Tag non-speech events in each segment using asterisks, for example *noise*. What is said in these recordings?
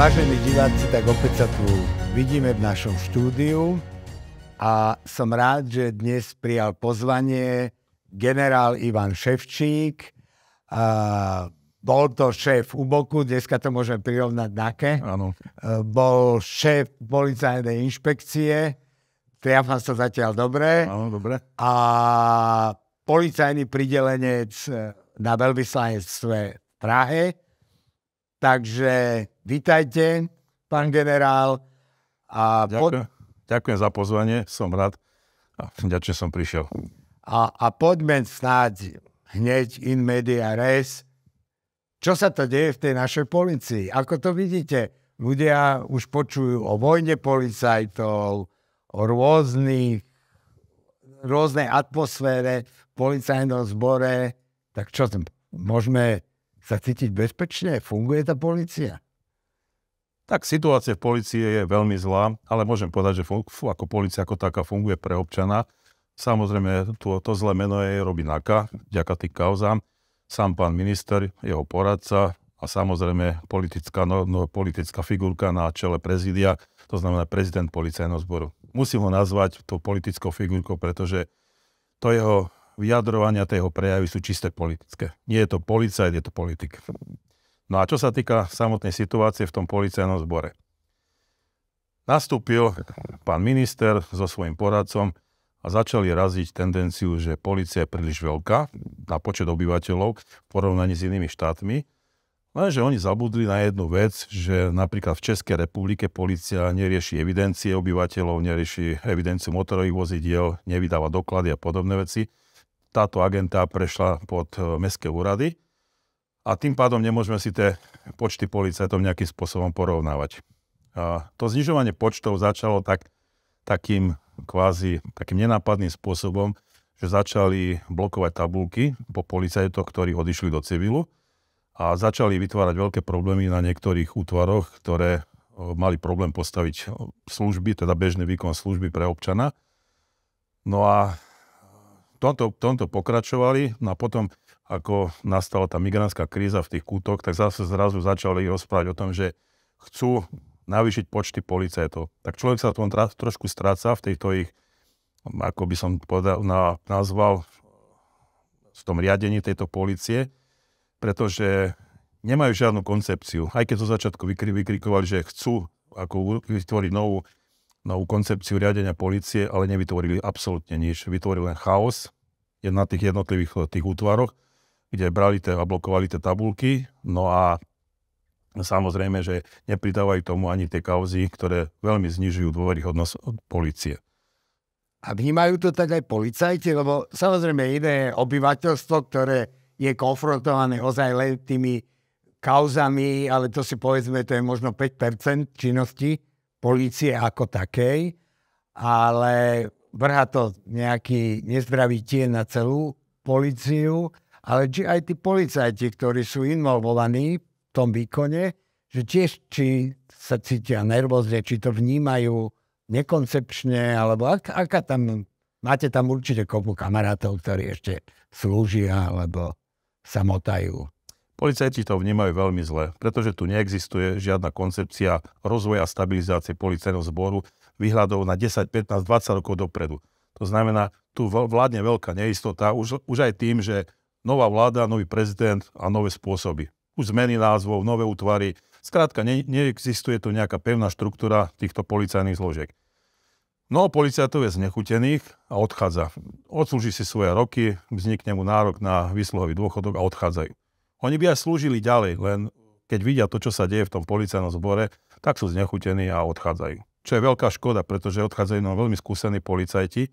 Vážení diváci, tak opäť sa tu vidíme v našom štúdiu a som rád, že dnes prijal pozvanie generál Ivan Ševčík. A bol to šéf u boku, dneska to môžem prirovnať NAKE. Áno. E, bol šéf policajnej inšpekcie, triafam sa zatiaľ dobre. Áno, dobre. A policajný pridelenec e, na veľvyslanectve v Prahe. Takže Vítajte, pán generál. A ďakujem, po... ďakujem za pozvanie, som rád a ďakujem, som prišiel. A, a poďme snáď hneď in media res. Čo sa to deje v tej našej policii? Ako to vidíte? Ľudia už počujú o vojne policajtov, o rôznych, rôznej atmosfére v policajnom zbore. Tak čo, môžeme sa cítiť bezpečne? Funguje tá policia? Tak situácia v policii je veľmi zlá, ale môžem povedať, že fun- ako policia ako taká funguje pre občana. Samozrejme, to, to zlé meno je Robin Naka, ďaká tým kauzám. Sám pán minister, jeho poradca a samozrejme politická, no, no, politická figurka na čele prezidia, to znamená prezident policajného zboru. Musím ho nazvať tú politickou figurkou, pretože to jeho vyjadrovania, tie jeho prejavy sú čisté politické. Nie je to policajt, je to politik. No a čo sa týka samotnej situácie v tom policajnom zbore. Nastúpil pán minister so svojím poradcom a začali raziť tendenciu, že policia je príliš veľká na počet obyvateľov v porovnaní s inými štátmi. Lenže oni zabudli na jednu vec, že napríklad v Českej republike policia nerieši evidencie obyvateľov, nerieši evidenciu motorových vozidiel, nevydáva doklady a podobné veci. Táto agenta prešla pod eh, mestské úrady a tým pádom nemôžeme si tie počty policajtov nejakým spôsobom porovnávať. A to znižovanie počtov začalo tak, takým kvázi, takým nenápadným spôsobom, že začali blokovať tabulky po policajtoch, ktorí odišli do civilu a začali vytvárať veľké problémy na niektorých útvaroch, ktoré e, mali problém postaviť služby, teda bežný výkon služby pre občana. No a tomto, tomto pokračovali. No a potom ako nastala tá migrantská kríza v tých kútoch, tak zase zrazu začali rozprávať o tom, že chcú navýšiť počty policajtov. Tak človek sa v tom trošku stráca v tejto ich, ako by som povedal, na, nazval v tom riadení tejto policie, pretože nemajú žiadnu koncepciu. Aj keď zo začiatku vykri, vykrikovali, že chcú ako vytvoriť novú, novú koncepciu riadenia policie, ale nevytvorili absolútne nič. Vytvorili len chaos na tých jednotlivých tých útvaroch kde brali tie a blokovali tie tabulky. No a samozrejme, že nepridávajú tomu ani tie kauzy, ktoré veľmi znižujú dôveryhodnosť od policie. A vnímajú to tak aj policajti, lebo samozrejme iné je obyvateľstvo, ktoré je konfrontované ozaj len tými kauzami, ale to si povedzme, to je možno 5% činnosti policie ako takej, ale vrha to nejaký nezdravý tie na celú policiu ale či aj tí policajti, ktorí sú involvovaní v tom výkone, že tiež či sa cítia nervózne, či to vnímajú nekoncepčne, alebo ak, aká tam... Máte tam určite kopu kamarátov, ktorí ešte slúžia, alebo sa motajú. Policajti to vnímajú veľmi zle, pretože tu neexistuje žiadna koncepcia rozvoja a stabilizácie policajného zboru výhľadov na 10, 15, 20 rokov dopredu. To znamená, tu vládne veľká neistota, už, už aj tým, že nová vláda, nový prezident a nové spôsoby. Už zmeny názvov, nové útvary. Skrátka, ne, neexistuje tu nejaká pevná štruktúra týchto policajných zložiek. Mnoho policajtov je znechutených a odchádza. Odslúži si svoje roky, vznikne mu nárok na výsluhový dôchodok a odchádzajú. Oni by aj slúžili ďalej, len keď vidia to, čo sa deje v tom policajnom zbore, tak sú znechutení a odchádzajú. Čo je veľká škoda, pretože odchádzajú nám veľmi skúsení policajti,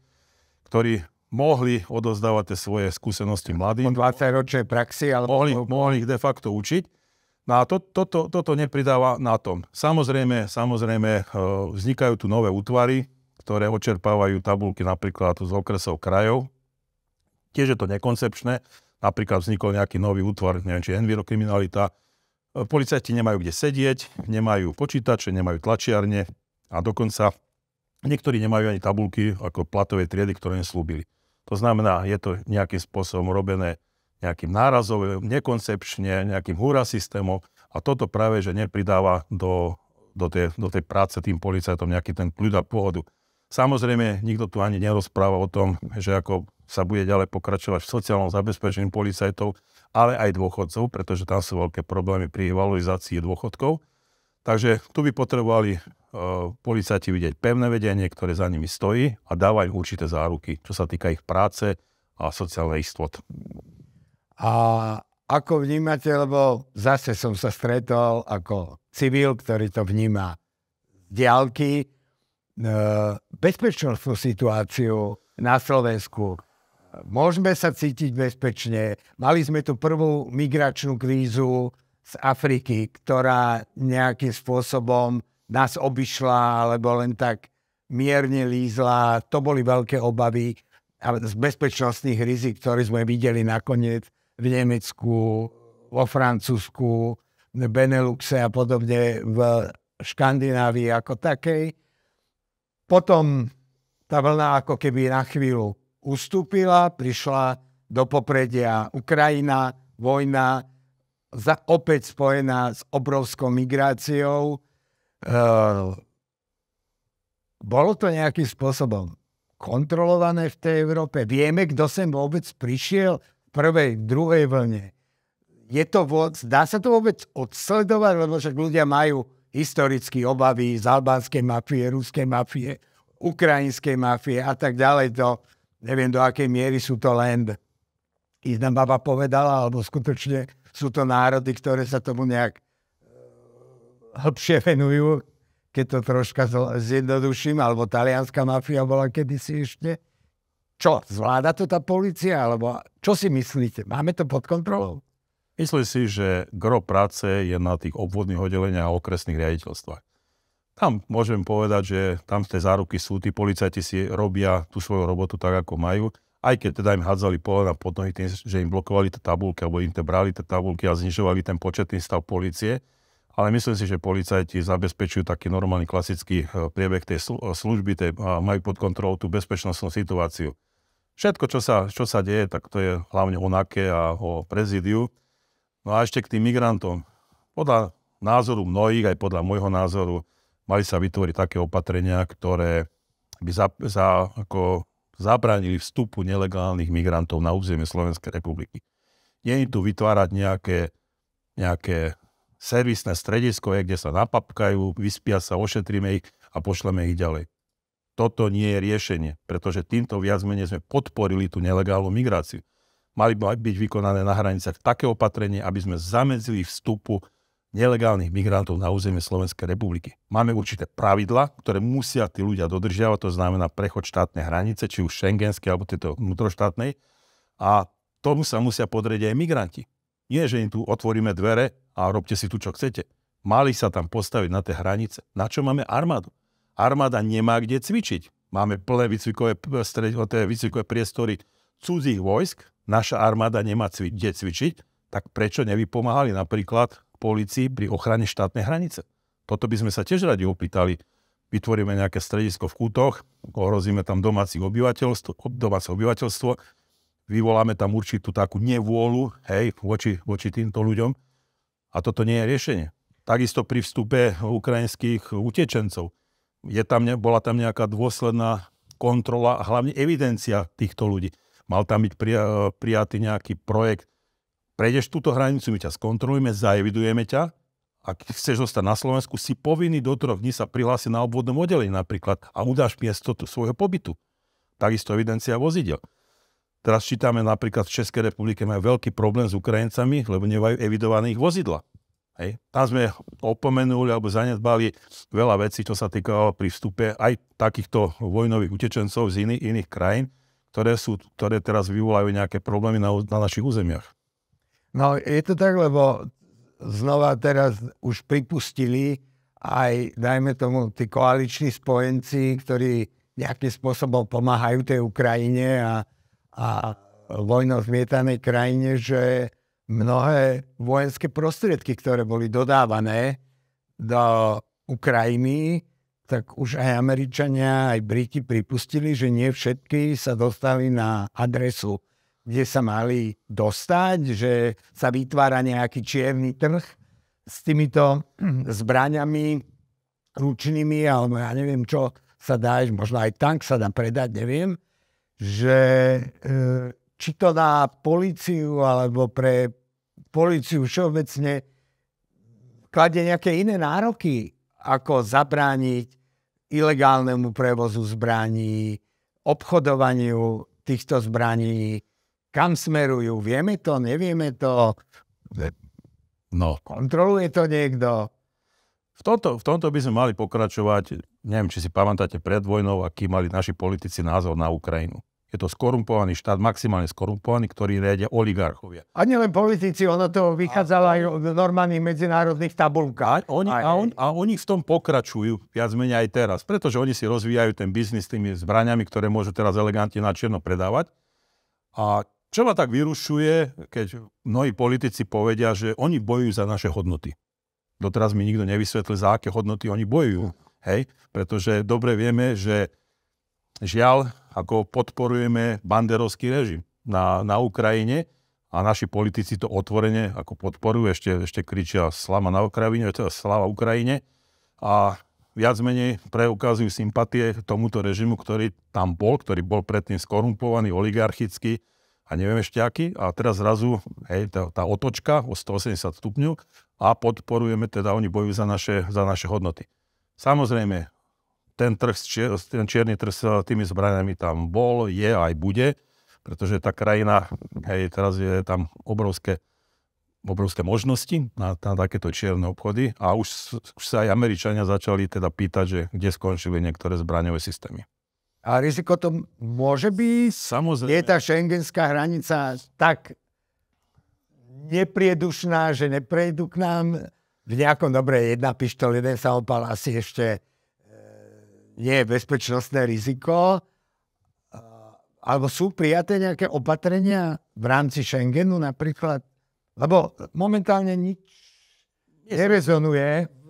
ktorí mohli odozdávať tie svoje skúsenosti mladým. 20 ročnej praxi, ale... Mohli, mohli ich de facto učiť. No a to, toto, toto nepridáva na tom. Samozrejme, samozrejme, eh, vznikajú tu nové útvary, ktoré očerpávajú tabulky napríklad z okresov krajov. Tiež je to nekoncepčné. Napríklad vznikol nejaký nový útvar, neviem, či envirokriminalita. Eh, policajti nemajú kde sedieť, nemajú počítače, nemajú tlačiarne a dokonca niektorí nemajú ani tabulky ako platové triedy, ktoré neslúbili. To znamená, je to nejakým spôsobom robené nejakým nárazovým, nekoncepčne, nejakým húra systémom a toto práve, že nepridáva do, do, tej, do tej práce tým policajtom nejaký ten kľud a pôvodu. Samozrejme, nikto tu ani nerozpráva o tom, že ako sa bude ďalej pokračovať v sociálnom zabezpečení policajtov, ale aj dôchodcov, pretože tam sú veľké problémy pri valorizácii dôchodkov. Takže tu by potrebovali policajti vidieť pevné vedenie, ktoré za nimi stojí a dáva im určité záruky, čo sa týka ich práce a sociálnej istot. A ako vnímate, lebo zase som sa stretol ako civil, ktorý to vníma z diálky, e, bezpečnostnú situáciu na Slovensku. Môžeme sa cítiť bezpečne. Mali sme tu prvú migračnú krízu z Afriky, ktorá nejakým spôsobom nás obišla, alebo len tak mierne lízla. To boli veľké obavy z bezpečnostných rizik, ktoré sme videli nakoniec v Nemecku, vo Francúzsku, Beneluxe a podobne v Škandinávii ako takej. Potom tá vlna ako keby na chvíľu ustúpila, prišla do popredia Ukrajina, vojna, za, opäť spojená s obrovskou migráciou, Eh, bolo to nejakým spôsobom kontrolované v tej Európe. Vieme, kto sem vôbec prišiel v prvej, druhej vlne. Je to vôbec, dá sa to vôbec odsledovať, lebo však ľudia majú historicky obavy z albánskej mafie, ruskej mafie, ukrajinskej mafie a tak ďalej. To, neviem, do akej miery sú to len nám baba povedala, alebo skutočne sú to národy, ktoré sa tomu nejak hĺbšie venujú, keď to troška zjednoduším, alebo talianská mafia bola kedysi ešte. Čo, zvláda to tá policia, alebo čo si myslíte? Máme to pod kontrolou? Myslím si, že gro práce je na tých obvodných oddeleniach a okresných riaditeľstvách. Tam môžem povedať, že tam tie záruky sú, tí policajti si robia tú svoju robotu tak, ako majú, aj keď teda im hádzali polena pod nohy tým, že im blokovali tie tabulky, alebo im te brali tie tabulky a znižovali ten početný stav policie, ale myslím si, že policajti zabezpečujú taký normálny klasický eh, priebeh tej eh, služby, tej, majú pod kontrolou tú bezpečnostnú situáciu. Všetko, čo sa, čo sa deje, tak to je hlavne o NAKE a o prezidiu. No a ešte k tým migrantom. Podľa názoru mnohých, aj podľa môjho názoru, mali sa vytvoriť také opatrenia, ktoré by za, za, ako zabránili vstupu nelegálnych migrantov na územie Slovenskej republiky. Nie je tu vytvárať nejaké, nejaké servisné stredisko je, kde sa napapkajú, vyspia sa, ošetríme ich a pošleme ich ďalej. Toto nie je riešenie, pretože týmto viac menej sme podporili tú nelegálnu migráciu. Mali by byť vykonané na hranicách také opatrenie, aby sme zamedzili vstupu nelegálnych migrantov na územie Slovenskej republiky. Máme určité pravidla, ktoré musia tí ľudia dodržiavať, to znamená prechod štátnej hranice, či už šengenskej alebo tieto vnútroštátnej. A tomu sa musia podrieť aj migranti. Nie, že im tu otvoríme dvere a robte si tu, čo chcete. Mali sa tam postaviť na tie hranice. Na čo máme armádu? Armáda nemá kde cvičiť. Máme plné výcvikové, výcvikové priestory cudzích vojsk. Naša armáda nemá cvi- kde cvičiť. Tak prečo nevypomáhali napríklad policii pri ochrane štátnej hranice? Toto by sme sa tiež radi opýtali. Vytvoríme nejaké stredisko v kútoch, ohrozíme tam domáce obyvateľstvo, domáce obyvateľstvo, vyvoláme tam určitú takú nevôľu, hej, voči, voči týmto ľuďom. A toto nie je riešenie. Takisto pri vstupe ukrajinských utečencov. Je tam, bola tam nejaká dôsledná kontrola a hlavne evidencia týchto ľudí. Mal tam byť pri, prijatý nejaký projekt. Prejdeš túto hranicu, my ťa skontrolujeme, zaevidujeme ťa. Ak chceš zostať na Slovensku, si povinný do troch dní sa prihlásiť na obvodnom oddelení napríklad a udáš miesto svojho pobytu. Takisto evidencia vozidel. Teraz čítame napríklad v Českej republike majú veľký problém s Ukrajincami, lebo nemajú evidovaných vozidla. Hej. Tam sme opomenuli alebo zanedbali veľa vecí, čo sa týkalo pri vstupe aj takýchto vojnových utečencov z iných, iných krajín, ktoré, sú, ktoré teraz vyvolajú nejaké problémy na, na našich územiach. No je to tak, lebo znova teraz už pripustili aj, dajme tomu, tí koaliční spojenci, ktorí nejakým spôsobom pomáhajú tej Ukrajine a a v zmietanej krajine, že mnohé vojenské prostriedky, ktoré boli dodávané do Ukrajiny, tak už aj Američania, aj Briti pripustili, že nie všetky sa dostali na adresu, kde sa mali dostať, že sa vytvára nejaký čierny trh s týmito *clears throat* zbraňami ručnými, alebo ja neviem čo sa dá, možno aj tank sa dá predať, neviem že e, či to na policiu alebo pre policiu všeobecne kladie nejaké iné nároky, ako zabrániť ilegálnemu prevozu zbraní, obchodovaniu týchto zbraní, kam smerujú, vieme to, nevieme to, no. kontroluje to niekto. V tomto, v tomto by sme mali pokračovať neviem, či si pamätáte pred vojnou, aký mali naši politici názor na Ukrajinu. Je to skorumpovaný štát, maximálne skorumpovaný, ktorý riadia oligarchovia. A nielen politici, ono to vychádzalo a... aj v normálnych medzinárodných tabulkách. A oni, aj, a, on, a oni v tom pokračujú viac menej aj teraz, pretože oni si rozvíjajú ten biznis s tými zbraniami, ktoré môžu teraz elegantne na čierno predávať. A čo ma tak vyrušuje, keď mnohí politici povedia, že oni bojujú za naše hodnoty. Doteraz mi nikto nevysvetlil, za aké hodnoty oni bojujú. Hm Hej? Pretože dobre vieme, že žiaľ, ako podporujeme banderovský režim na, na Ukrajine a naši politici to otvorene ako podporujú, ešte, ešte kričia slama na Ukrajine, teda slava Ukrajine a viac menej preukazujú sympatie tomuto režimu, ktorý tam bol, ktorý bol predtým skorumpovaný, oligarchický a neviem ešte aký. A teraz zrazu hej, tá, tá otočka o 180 stupňov a podporujeme, teda oni bojujú za naše, za naše hodnoty. Samozrejme, ten, trh, ten čierny trh s tými zbraniami tam bol, je aj bude, pretože tá krajina, hej, teraz je tam obrovské, obrovské možnosti na, na takéto čierne obchody a už, už sa aj Američania začali teda pýtať, že kde skončili niektoré zbraňové systémy. A riziko to môže byť? Samozrejme. Je tá šengenská hranica tak nepriedušná, že neprejdu k nám v nejakom dobre jedna pištol, jeden samopal asi ešte e, nie je bezpečnostné riziko. E, alebo sú prijaté nejaké opatrenia v rámci Schengenu napríklad? Lebo momentálne nič nerezonuje v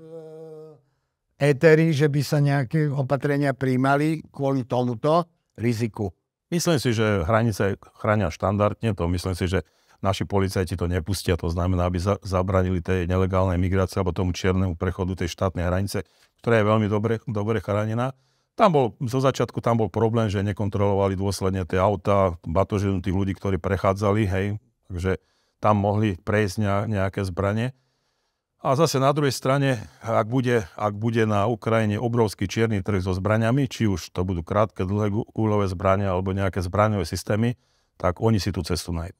e, éteri, že by sa nejaké opatrenia príjmali kvôli tomuto riziku. Myslím si, že hranice chránia štandardne, to myslím si, že naši policajti to nepustia, to znamená, aby za, zabranili tej nelegálnej migrácii alebo tomu čiernemu prechodu tej štátnej hranice, ktorá je veľmi dobre, dobre chránená. Tam bol, zo začiatku tam bol problém, že nekontrolovali dôsledne tie auta, batožinu tých ľudí, ktorí prechádzali, hej, takže tam mohli prejsť nejaké zbranie. A zase na druhej strane, ak bude, ak bude na Ukrajine obrovský čierny trh so zbraniami, či už to budú krátke, dlhé gulové zbrania alebo nejaké zbraňové systémy, tak oni si tú cestu nájdú.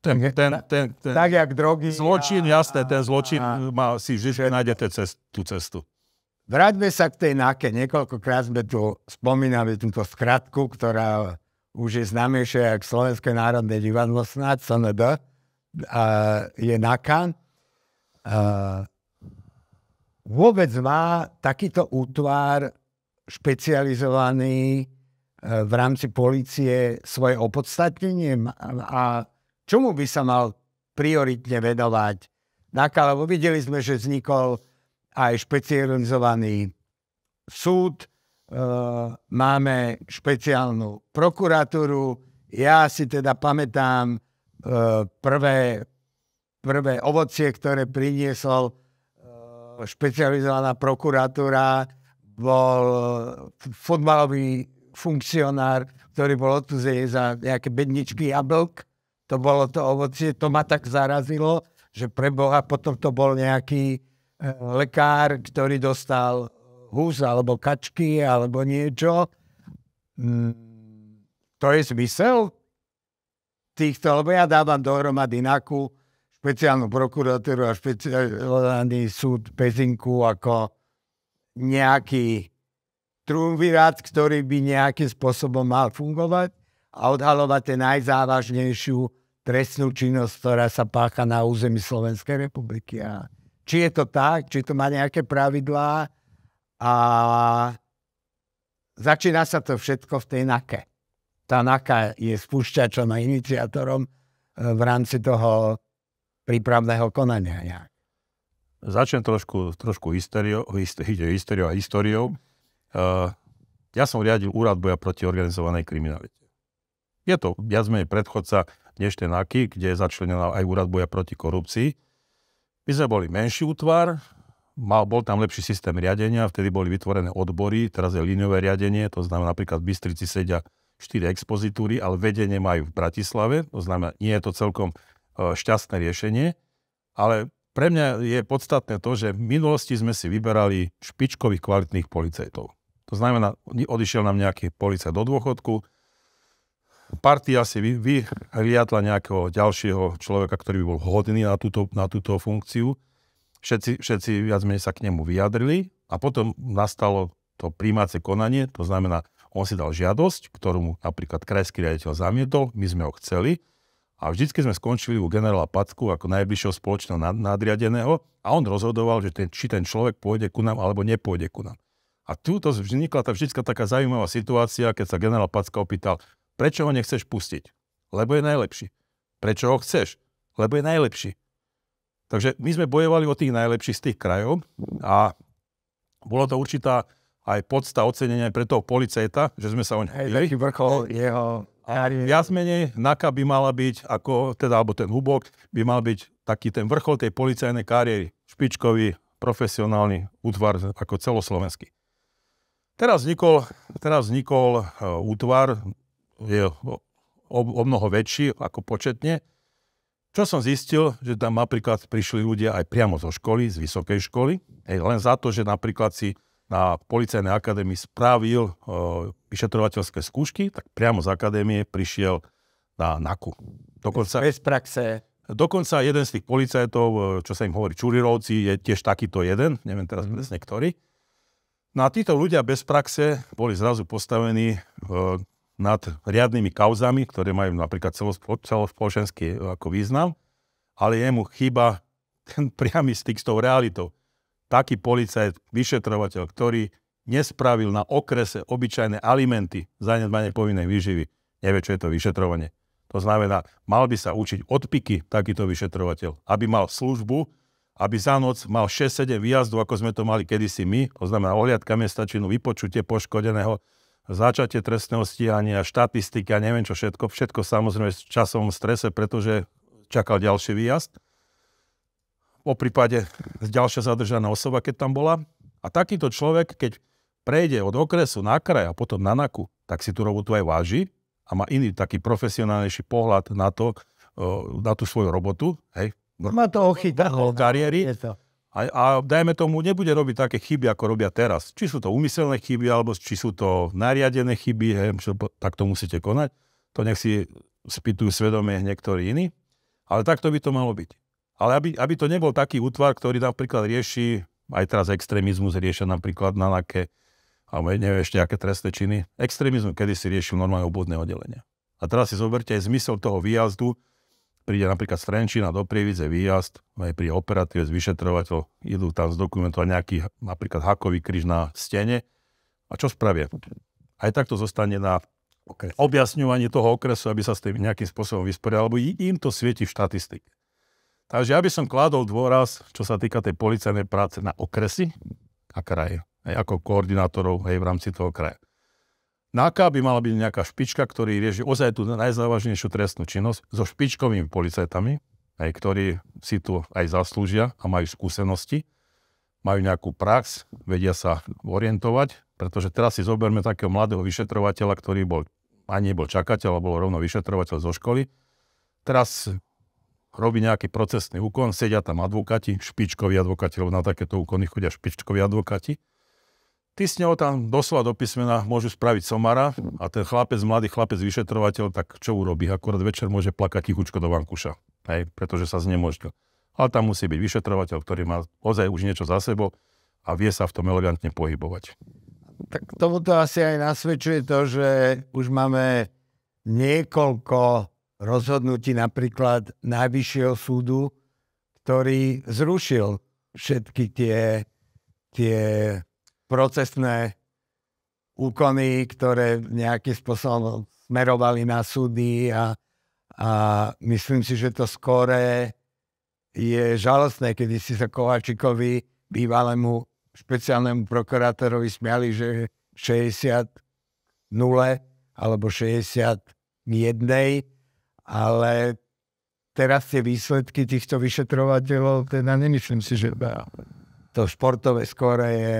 Ten, ten, ten, ten, tak jak drogy. Zločin, a, jasné, ten zločin a, má, si vždy nájdete cest, tú cestu. Vráťme sa k tej náke. Niekoľkokrát sme tu spomínali túto skratku, ktorá už je známejšia ako Slovenské národné divadlo snáď, nedá. a je náka. A vôbec má takýto útvar špecializovaný e, v rámci policie svoje opodstatnenie a čomu by sa mal prioritne venovať. Naká, lebo videli sme, že vznikol aj špecializovaný súd, e, máme špeciálnu prokuratúru. Ja si teda pamätám e, prvé, prvé ovocie, ktoré priniesol e, špecializovaná prokuratúra, bol e, futbalový funkcionár, ktorý bol odtuzený za nejaké bedničky jablk to bolo to ovocie, to ma tak zarazilo, že pre Boha potom to bol nejaký eh, lekár, ktorý dostal hús alebo kačky alebo niečo. Mm, to je zmysel týchto, lebo ja dávam dohromady NAKU, špeciálnu prokuratúru a špeciálny súd Pezinku ako nejaký triumvirát, ktorý by nejakým spôsobom mal fungovať a odhalovať tie najzávažnejšiu trestnú činnosť, ktorá sa pácha na území Slovenskej republiky. A či je to tak, či to má nejaké pravidlá a začína sa to všetko v tej NAKE. Tá NAKA e je spúšťačom a iniciátorom e, v rámci toho prípravného konania. Nejak. Začnem trošku, trošku históriou, a históriou. E, ja som riadil úrad boja proti organizovanej kriminalite. Je to viac menej predchodca dnešné NAKY, kde je začlenená aj úrad boja proti korupcii. My sme boli menší útvar, mal, bol tam lepší systém riadenia, vtedy boli vytvorené odbory, teraz je líňové riadenie, to znamená napríklad v Bystrici sedia 4 expozitúry, ale vedenie majú v Bratislave, to znamená, nie je to celkom e, šťastné riešenie, ale pre mňa je podstatné to, že v minulosti sme si vyberali špičkových kvalitných policajtov. To znamená, odišiel nám nejaký policajt do dôchodku, partia si vy, nejakého ďalšieho človeka, ktorý by bol hodný na túto, na túto funkciu. Všetci, všetci viac menej sa k nemu vyjadrili a potom nastalo to príjmacie konanie, to znamená, on si dal žiadosť, ktorú mu napríklad krajský riaditeľ zamietol, my sme ho chceli a vždycky sme skončili u generála Packu ako najbližšieho spoločného nadriadeného a on rozhodoval, že ten, či ten človek pôjde ku nám alebo nepôjde ku nám. A túto vznikla tá vždycká taká zaujímavá situácia, keď sa generál Packa opýtal, Prečo ho nechceš pustiť? Lebo je najlepší. Prečo ho chceš? Lebo je najlepší. Takže my sme bojovali o tých najlepších z tých krajov a bola to určitá aj podsta ocenenia pre toho policajta, že sme sa o ňa... Hej, veľký vrchol jeho... viac menej NAKA by mala byť, ako teda, alebo ten hubok, by mal byť taký ten vrchol tej policajnej kariéry, špičkový, profesionálny útvar ako celoslovenský. Teraz vznikol, teraz vznikol e, útvar je o, o mnoho väčší ako početne. Čo som zistil, že tam napríklad prišli ľudia aj priamo zo školy, z vysokej školy, hej, len za to, že napríklad si na Policajnej akadémii spravil o, vyšetrovateľské skúšky, tak priamo z akadémie prišiel na NAKU. Dokonca, bez praxe. Dokonca jeden z tých policajtov, čo sa im hovorí Čurirovci, je tiež takýto jeden, neviem teraz mm. presne ktorý. No a títo ľudia bez praxe boli zrazu postavení e, nad riadnymi kauzami, ktoré majú napríklad celospo- e, ako význam, ale jemu chýba ten *laughs* priamy styk s tou realitou. Taký policajt, vyšetrovateľ, ktorý nespravil na okrese obyčajné alimenty zanedbanie povinnej výživy, nevie, čo je to vyšetrovanie. To znamená, mal by sa učiť odpiky takýto vyšetrovateľ, aby mal službu, aby za noc mal 6-7 výjazdu, ako sme to mali kedysi my, to znamená ohliadka miesta činu, vypočutie poškodeného, začatie trestného stíhania, štatistika, neviem čo všetko, všetko samozrejme v časovom strese, pretože čakal ďalší výjazd. Po prípade ďalšia zadržaná osoba, keď tam bola. A takýto človek, keď prejde od okresu na kraj a potom na NAKU, tak si tú robotu aj váži a má iný taký profesionálnejší pohľad na to, eh, na tú svoju robotu. Hej. Má to ochytalo. Kariéry. Je to. A, a dajme tomu, nebude robiť také chyby, ako robia teraz. Či sú to umyselné chyby, alebo či sú to nariadené chyby, he, tak to musíte konať. To nech si spýtujú svedomie niektorí iní. Ale takto by to malo byť. Ale aby, aby to nebol taký útvar, ktorý napríklad rieši, aj teraz extrémizmus riešia napríklad na aké, alebo neviem ešte aké trestné činy. Extrémizmus kedy si riešil normálne obvodné oddelenie. A teraz si zoberte aj zmysel toho výjazdu, príde napríklad z Trenčína do Prievidze výjazd, aj pri operatíve z vyšetrovateľ, idú tam zdokumentovať nejaký napríklad hakový kryž na stene. A čo spravia? Aj takto zostane na okres. objasňovanie toho okresu, aby sa s tým nejakým spôsobom vysporiadal, alebo im to svieti v štatistike. Takže ja by som kladol dôraz, čo sa týka tej policajnej práce na okresy a kraje, aj ako koordinátorov aj v rámci toho kraja. NAKA by mala byť nejaká špička, ktorý rieši ozaj tú najzávažnejšiu trestnú činnosť so špičkovými policajtami, aj ktorí si tu aj zaslúžia a majú skúsenosti, majú nejakú prax, vedia sa orientovať, pretože teraz si zoberme takého mladého vyšetrovateľa, ktorý bol, ani nebol čakateľ, ale bol rovno vyšetrovateľ zo školy. Teraz robí nejaký procesný úkon, sedia tam advokáti, špičkoví advokáti, lebo na takéto úkony chodia špičkoví advokáti Ty s ňou tam doslova do písmena môžu spraviť somara a ten chlapec, mladý chlapec, vyšetrovateľ, tak čo urobí? Akurát večer môže plakať tichučko do vankuša, hej, pretože sa znemožnil. Ale tam musí byť vyšetrovateľ, ktorý má ozaj už niečo za sebou a vie sa v tom elegantne pohybovať. Tak tomuto asi aj nasvedčuje to, že už máme niekoľko rozhodnutí napríklad Najvyššieho súdu, ktorý zrušil všetky tie, tie procesné úkony, ktoré nejakým spôsobom smerovali na súdy a, a myslím si, že to skore je žalostné, kedy si sa Kovačikovi, bývalému špeciálnemu prokurátorovi smiali, že 60 nule alebo 61, ale teraz tie výsledky týchto vyšetrovateľov, teda nemyslím si, že no. to športové skóre je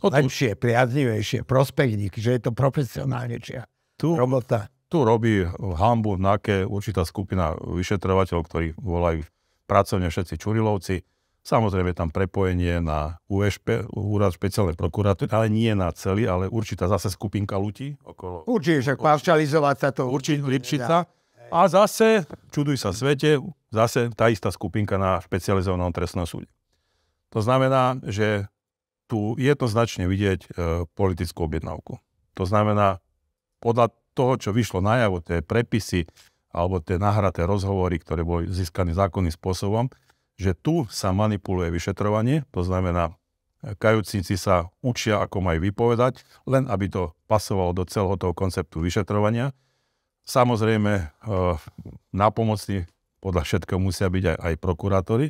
No, lepšie, priaznivejšie, prospechník, že je to profesionálnejšia tu, robota. Tu robí hambu nejaké určitá skupina vyšetrovateľov, ktorí volajú pracovne všetci Čurilovci. Samozrejme tam prepojenie na USP, Úrad špeciálnej prokuratúry, ale nie na celý, ale určitá zase skupinka ľudí. Okolo, Určite, však paušalizovať sa to. Určite, Lipšica. A zase, čuduj sa svete, zase tá istá skupinka na špecializovanom trestnom súde. To znamená, že tu jednoznačne vidieť e, politickú objednávku. To znamená, podľa toho, čo vyšlo najavo, tie prepisy alebo tie nahraté rozhovory, ktoré boli získané zákonným spôsobom, že tu sa manipuluje vyšetrovanie, to znamená, e, kajúcnici sa učia, ako majú vypovedať, len aby to pasovalo do celého toho konceptu vyšetrovania. Samozrejme, e, pomoci podľa všetkého musia byť aj, aj prokurátori,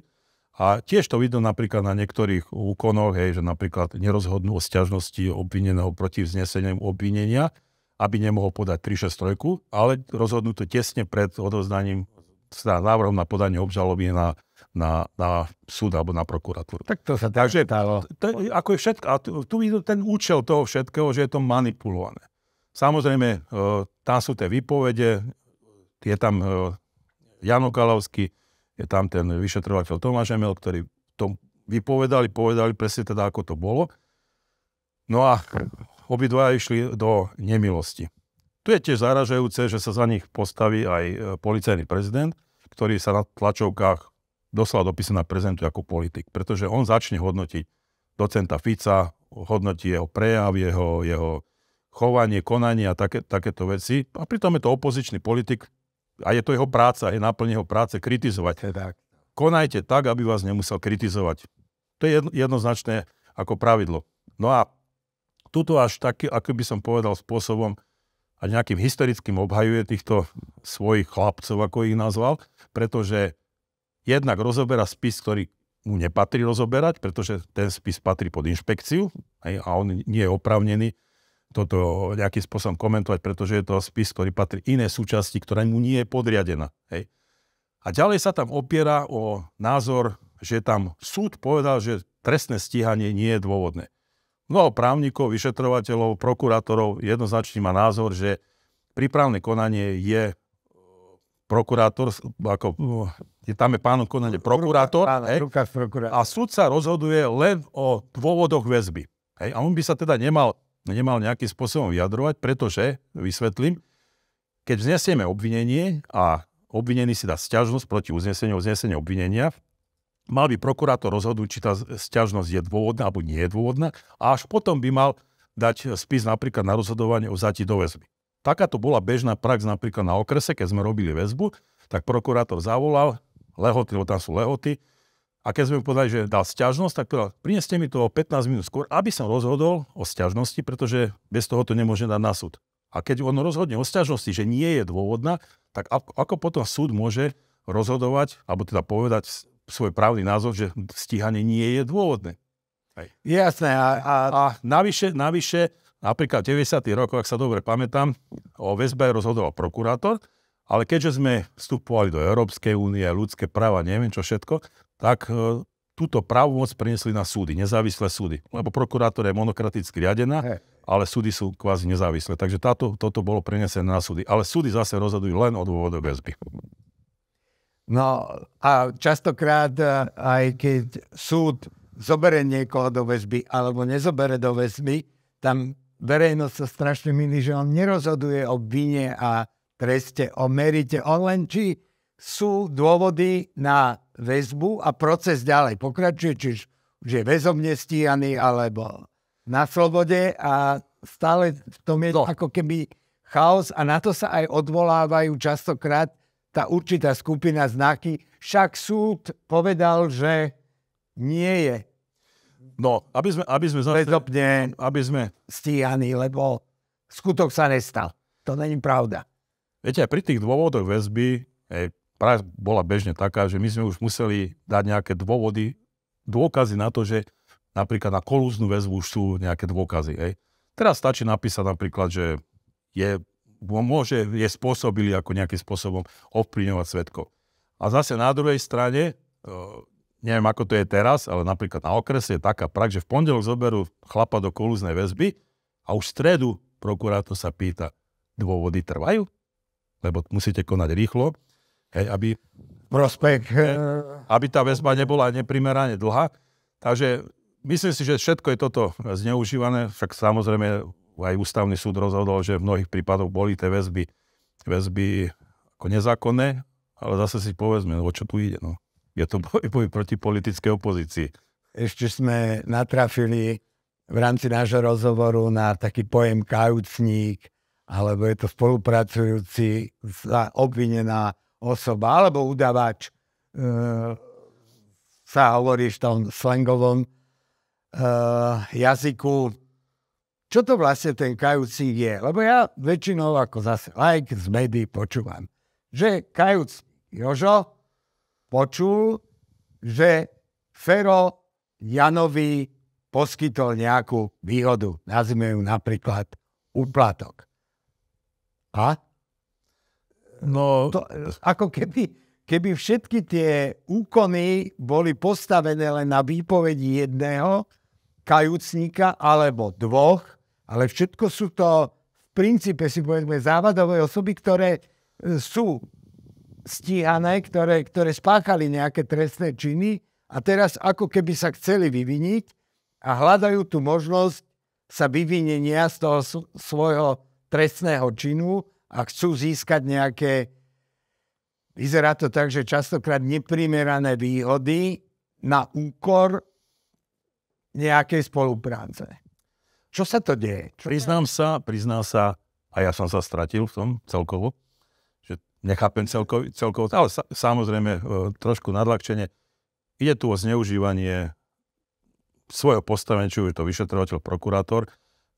a tiež to vidno napríklad na niektorých úkonoch, hej, že napríklad nerozhodnú o sťažnosti obvineného proti vzneseniu obvinenia, aby nemohol podať 363, ale rozhodnú to tesne pred odoznaním teda návrhom na podanie obžaloby na, na, na súd alebo na prokuratúru. Tak to sa Takže, stalo. To, ako je všetko, a tu, tu vidno ten účel toho všetkého, že je to manipulované. Samozrejme, e, tam sú tie výpovede, je tam e, Jano je tam ten vyšetrovateľ Tomáš Emel, ktorý to vypovedali, povedali presne teda, ako to bolo. No a obidva išli do nemilosti. Tu je tiež zaražajúce, že sa za nich postaví aj e, policajný prezident, ktorý sa na tlačovkách doslova na prezentuje ako politik, pretože on začne hodnotiť docenta Fica, hodnotí jeho prejav, jeho, jeho chovanie, konanie a také, takéto veci. A pritom je to opozičný politik, a je to jeho práca, je náplne jeho práce kritizovať. Tak. Konajte tak, aby vás nemusel kritizovať. To je jednoznačné ako pravidlo. No a tuto až taký, ako by som povedal, spôsobom a nejakým historickým obhajuje týchto svojich chlapcov, ako ich nazval, pretože jednak rozoberá spis, ktorý mu nepatrí rozoberať, pretože ten spis patrí pod inšpekciu a on nie je opravnený toto nejakým spôsobom komentovať, pretože je to spis, ktorý patrí iné súčasti, ktorá mu nie je podriadená. Hej. A ďalej sa tam opiera o názor, že tam súd povedal, že trestné stíhanie nie je dôvodné. Mnoho právnikov, vyšetrovateľov, prokurátorov jednoznačne má názor, že prípravné konanie je e, prokurátor, ako, e, je tam je pánom konanie prokurátor, Ruka, hej, prokurátor. a súd sa rozhoduje len o dôvodoch väzby. Hej, a on by sa teda nemal nemal nejakým spôsobom vyjadrovať, pretože, vysvetlím, keď vznesieme obvinenie a obvinený si dá sťažnosť proti uzneseniu uznesenia obvinenia, mal by prokurátor rozhodnúť, či tá sťažnosť je dôvodná alebo nie je dôvodná a až potom by mal dať spis napríklad na rozhodovanie o zati do väzby. Takáto bola bežná prax napríklad na okrese, keď sme robili väzbu, tak prokurátor zavolal, lehoty, lebo tam sú lehoty, a keď sme mu povedali, že dal sťažnosť, tak povedal, prineste mi to o 15 minút skôr, aby som rozhodol o sťažnosti, pretože bez toho to nemôže dať na súd. A keď on rozhodne o sťažnosti, že nie je dôvodná, tak ako, ako potom súd môže rozhodovať, alebo teda povedať svoj právny názor, že stíhanie nie je dôvodné. Hej. Jasné. A, a... a navyše, navyše, napríklad v 90. rokoch, ak sa dobre pamätám, o väzbe rozhodoval prokurátor, ale keďže sme vstupovali do Európskej únie, ľudské práva, neviem čo všetko, tak e, túto právomoc preniesli na súdy, nezávislé súdy. Lebo prokurátor je monokraticky riadená, He. ale súdy sú kvázi nezávislé. Takže táto, toto bolo prenesené na súdy. Ale súdy zase rozhodujú len o dôvodoch väzby. No a častokrát, e, aj keď súd zobere niekoho do väzby alebo nezobere do väzby, tam verejnosť sa strašne milí, že on nerozhoduje o vine a treste, o merite. On len či sú dôvody na väzbu a proces ďalej pokračuje, čiže je väzomne stíjany alebo na slobode a stále v tom je to. No. ako keby chaos a na to sa aj odvolávajú častokrát tá určitá skupina znaky. Však súd povedal, že nie je No, aby sme, aby sme zase... aby sme... stíhaní, lebo skutok sa nestal. To není pravda. Viete, aj pri tých dôvodoch väzby, prax bola bežne taká, že my sme už museli dať nejaké dôvody, dôkazy na to, že napríklad na kolúznú väzbu už sú nejaké dôkazy. Hej. Teraz stačí napísať napríklad, že je, môže, je spôsobili ako nejakým spôsobom ovplyvňovať svetko. A zase na druhej strane, e, neviem ako to je teraz, ale napríklad na okrese je taká prax, že v pondelok zoberú chlapa do kolúznej väzby a už v stredu prokurátor sa pýta, dôvody trvajú? Lebo musíte konať rýchlo. Hej, aby, prospech. aby tá väzba nebola neprimerane dlhá. Takže myslím si, že všetko je toto zneužívané, však samozrejme aj ústavný súd rozhodol, že v mnohých prípadoch boli tie väzby, väzby ako nezákonné, ale zase si povedzme, o čo tu ide. No. Je to boj, boj proti politickej opozícii. Ešte sme natrafili v rámci nášho rozhovoru na taký pojem kajúcník, alebo je to spolupracujúci, obvinená osoba alebo udavač, e, sa hovorí v tom slangovom e, jazyku. Čo to vlastne ten kajúci je? Lebo ja väčšinou ako zase like z médií počúvam, že kajúc Jožo počul, že Fero Janovi poskytol nejakú výhodu. Nazvime ju napríklad úplatok. A No... To, ako keby, keby všetky tie úkony boli postavené len na výpovedi jedného kajúcnika alebo dvoch, ale všetko sú to v princípe, si povedzme, závadové osoby, ktoré e, sú stíhané, ktoré, ktoré spáchali nejaké trestné činy a teraz ako keby sa chceli vyviniť a hľadajú tú možnosť sa vyvinenia z toho svojho trestného činu a chcú získať nejaké, vyzerá to tak, že častokrát neprimerané výhody na úkor nejakej spolupráce. Čo sa to deje? Čo priznám sa, priznám sa, a ja som sa stratil v tom celkovo, že nechápem celkovo, celkovo ale sa, samozrejme e, trošku nadľahčenie. Ide tu o zneužívanie svojho postavenia, či už je to vyšetrovateľ, prokurátor,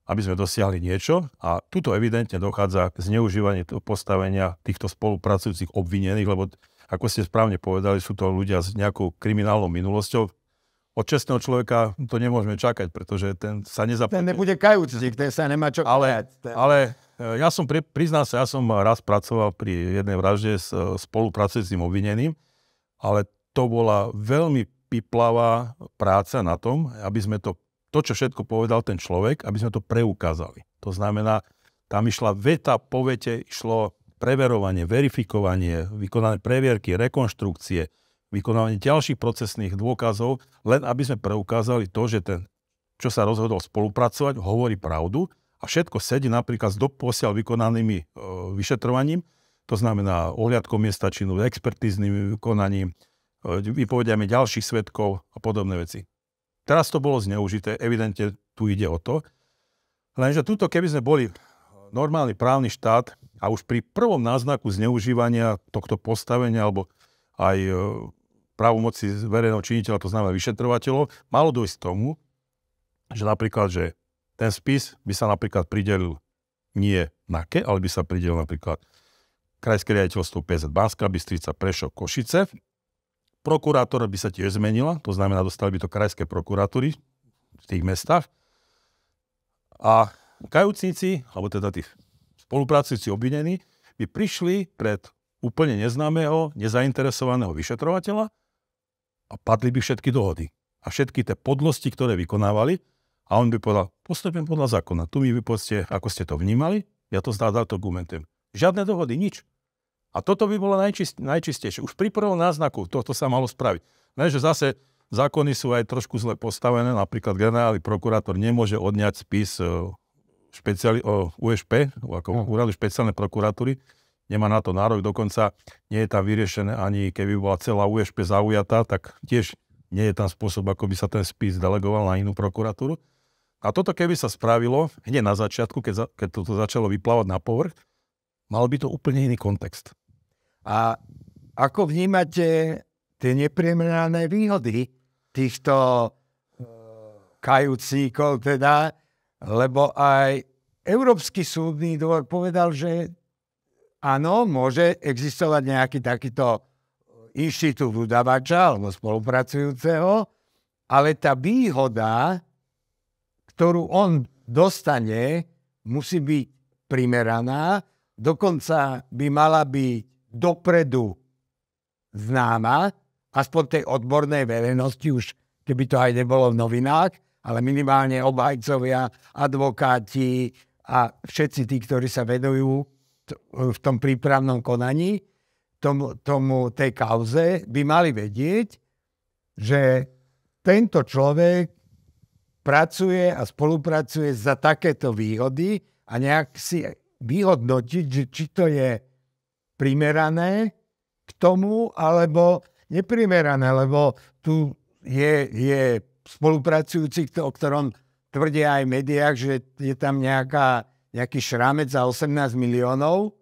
aby sme dosiahli niečo. A tuto evidentne dochádza k zneužívaniu postavenia týchto spolupracujúcich obvinených, lebo ako ste správne povedali, sú to ľudia s nejakou kriminálnou minulosťou. Od čestného človeka to nemôžeme čakať, pretože ten sa nezaplatí. Ten nebude kajúci, ten sa nemá čo ale, ale e, ja som, pri, priznám sa, ja som raz pracoval pri jednej vražde s e, spolupracujúcim obvineným, ale to bola veľmi piplavá práca na tom, aby sme to to, čo všetko povedal ten človek, aby sme to preukázali. To znamená, tam išla veta po vete, išlo preverovanie, verifikovanie, vykonanie previerky, rekonštrukcie, vykonávanie ďalších procesných dôkazov, len aby sme preukázali to, že ten, čo sa rozhodol spolupracovať, hovorí pravdu a všetko sedí napríklad s doposiaľ vykonanými e, vyšetrovaním, to znamená ohľadkom miesta činu, expertíznym vykonaním, e, vypovediami ďalších svetkov a podobné veci. Teraz to bolo zneužité, evidentne tu ide o to. Lenže tuto, keby sme boli normálny právny štát a už pri prvom náznaku zneužívania tohto postavenia alebo aj e, právomoci verejného činiteľa, to znamená vyšetrovateľov, malo dojsť tomu, že napríklad, že ten spis by sa napríklad pridelil nie na ke, ale by sa pridelil napríklad Krajské riaditeľstvo PZ Banská, Bystrica, Prešov, Košice Prokurátor by sa tiež zmenila, to znamená, dostali by to krajské prokuratúry v tých mestách. A kajúcnici, alebo teda tí spolupracujúci obvinení, by prišli pred úplne neznámeho, nezainteresovaného vyšetrovateľa a padli by všetky dohody a všetky tie podlosti, ktoré vykonávali a on by povedal, postupujem podľa zákona, tu mi vypovedzte, ako ste to vnímali, ja to zdá, argumentujem. Žiadne dohody, nič. A toto by bolo najčist, najčistejšie. Už pri prvom náznaku toto sa malo spraviť. Ne, že zase zákony sú aj trošku zle postavené. Napríklad generálny prokurátor nemôže odňať spis e, špeciali, o USP, ako no. Hm. úradu špeciálnej prokuratúry. Nemá na to nárok, dokonca nie je tam vyriešené ani keby bola celá USP zaujatá, tak tiež nie je tam spôsob, ako by sa ten spis delegoval na inú prokuratúru. A toto keby sa spravilo hneď na začiatku, keď, za, keď toto začalo vyplávať na povrch, mal by to úplne iný kontext. A ako vnímate tie nepriemerané výhody týchto e, kajúcníkov teda, lebo aj Európsky súdny dvor povedal, že áno, môže existovať nejaký takýto inštitút udavača alebo spolupracujúceho, ale tá výhoda, ktorú on dostane, musí byť primeraná, dokonca by mala byť dopredu známa, aspoň tej odbornej verejnosti, už keby to aj nebolo v novinách, ale minimálne obhajcovia, advokáti a všetci tí, ktorí sa vedujú v tom prípravnom konaní, tomu, tomu tej kauze, by mali vedieť, že tento človek pracuje a spolupracuje za takéto výhody a nejak si vyhodnotiť, že či to je primerané k tomu, alebo neprimerané, lebo tu je, je spolupracujúci, o ktorom tvrdia aj v médiách, že je tam nejaká, nejaký šrámec za 18 miliónov.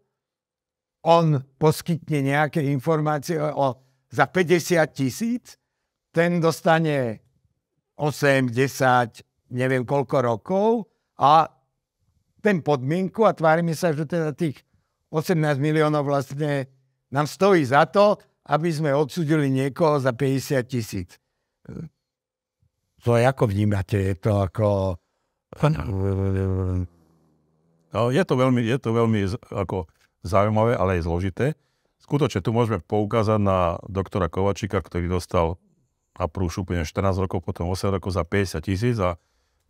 On poskytne nejaké informácie o, za 50 tisíc, ten dostane 8, 10, neviem koľko rokov a ten podmienku a tvárime sa, že teda tých 18 miliónov vlastne nám stojí za to, aby sme odsudili niekoho za 50 tisíc. To ako vnímate? Je to ako... E, e, e, no, je to veľmi, je to veľmi ako zaujímavé, ale aj zložité. Skutočne tu môžeme poukázať na doktora Kovačika, ktorý dostal na prúšu úplne 14 rokov, potom 8 rokov za 50 tisíc a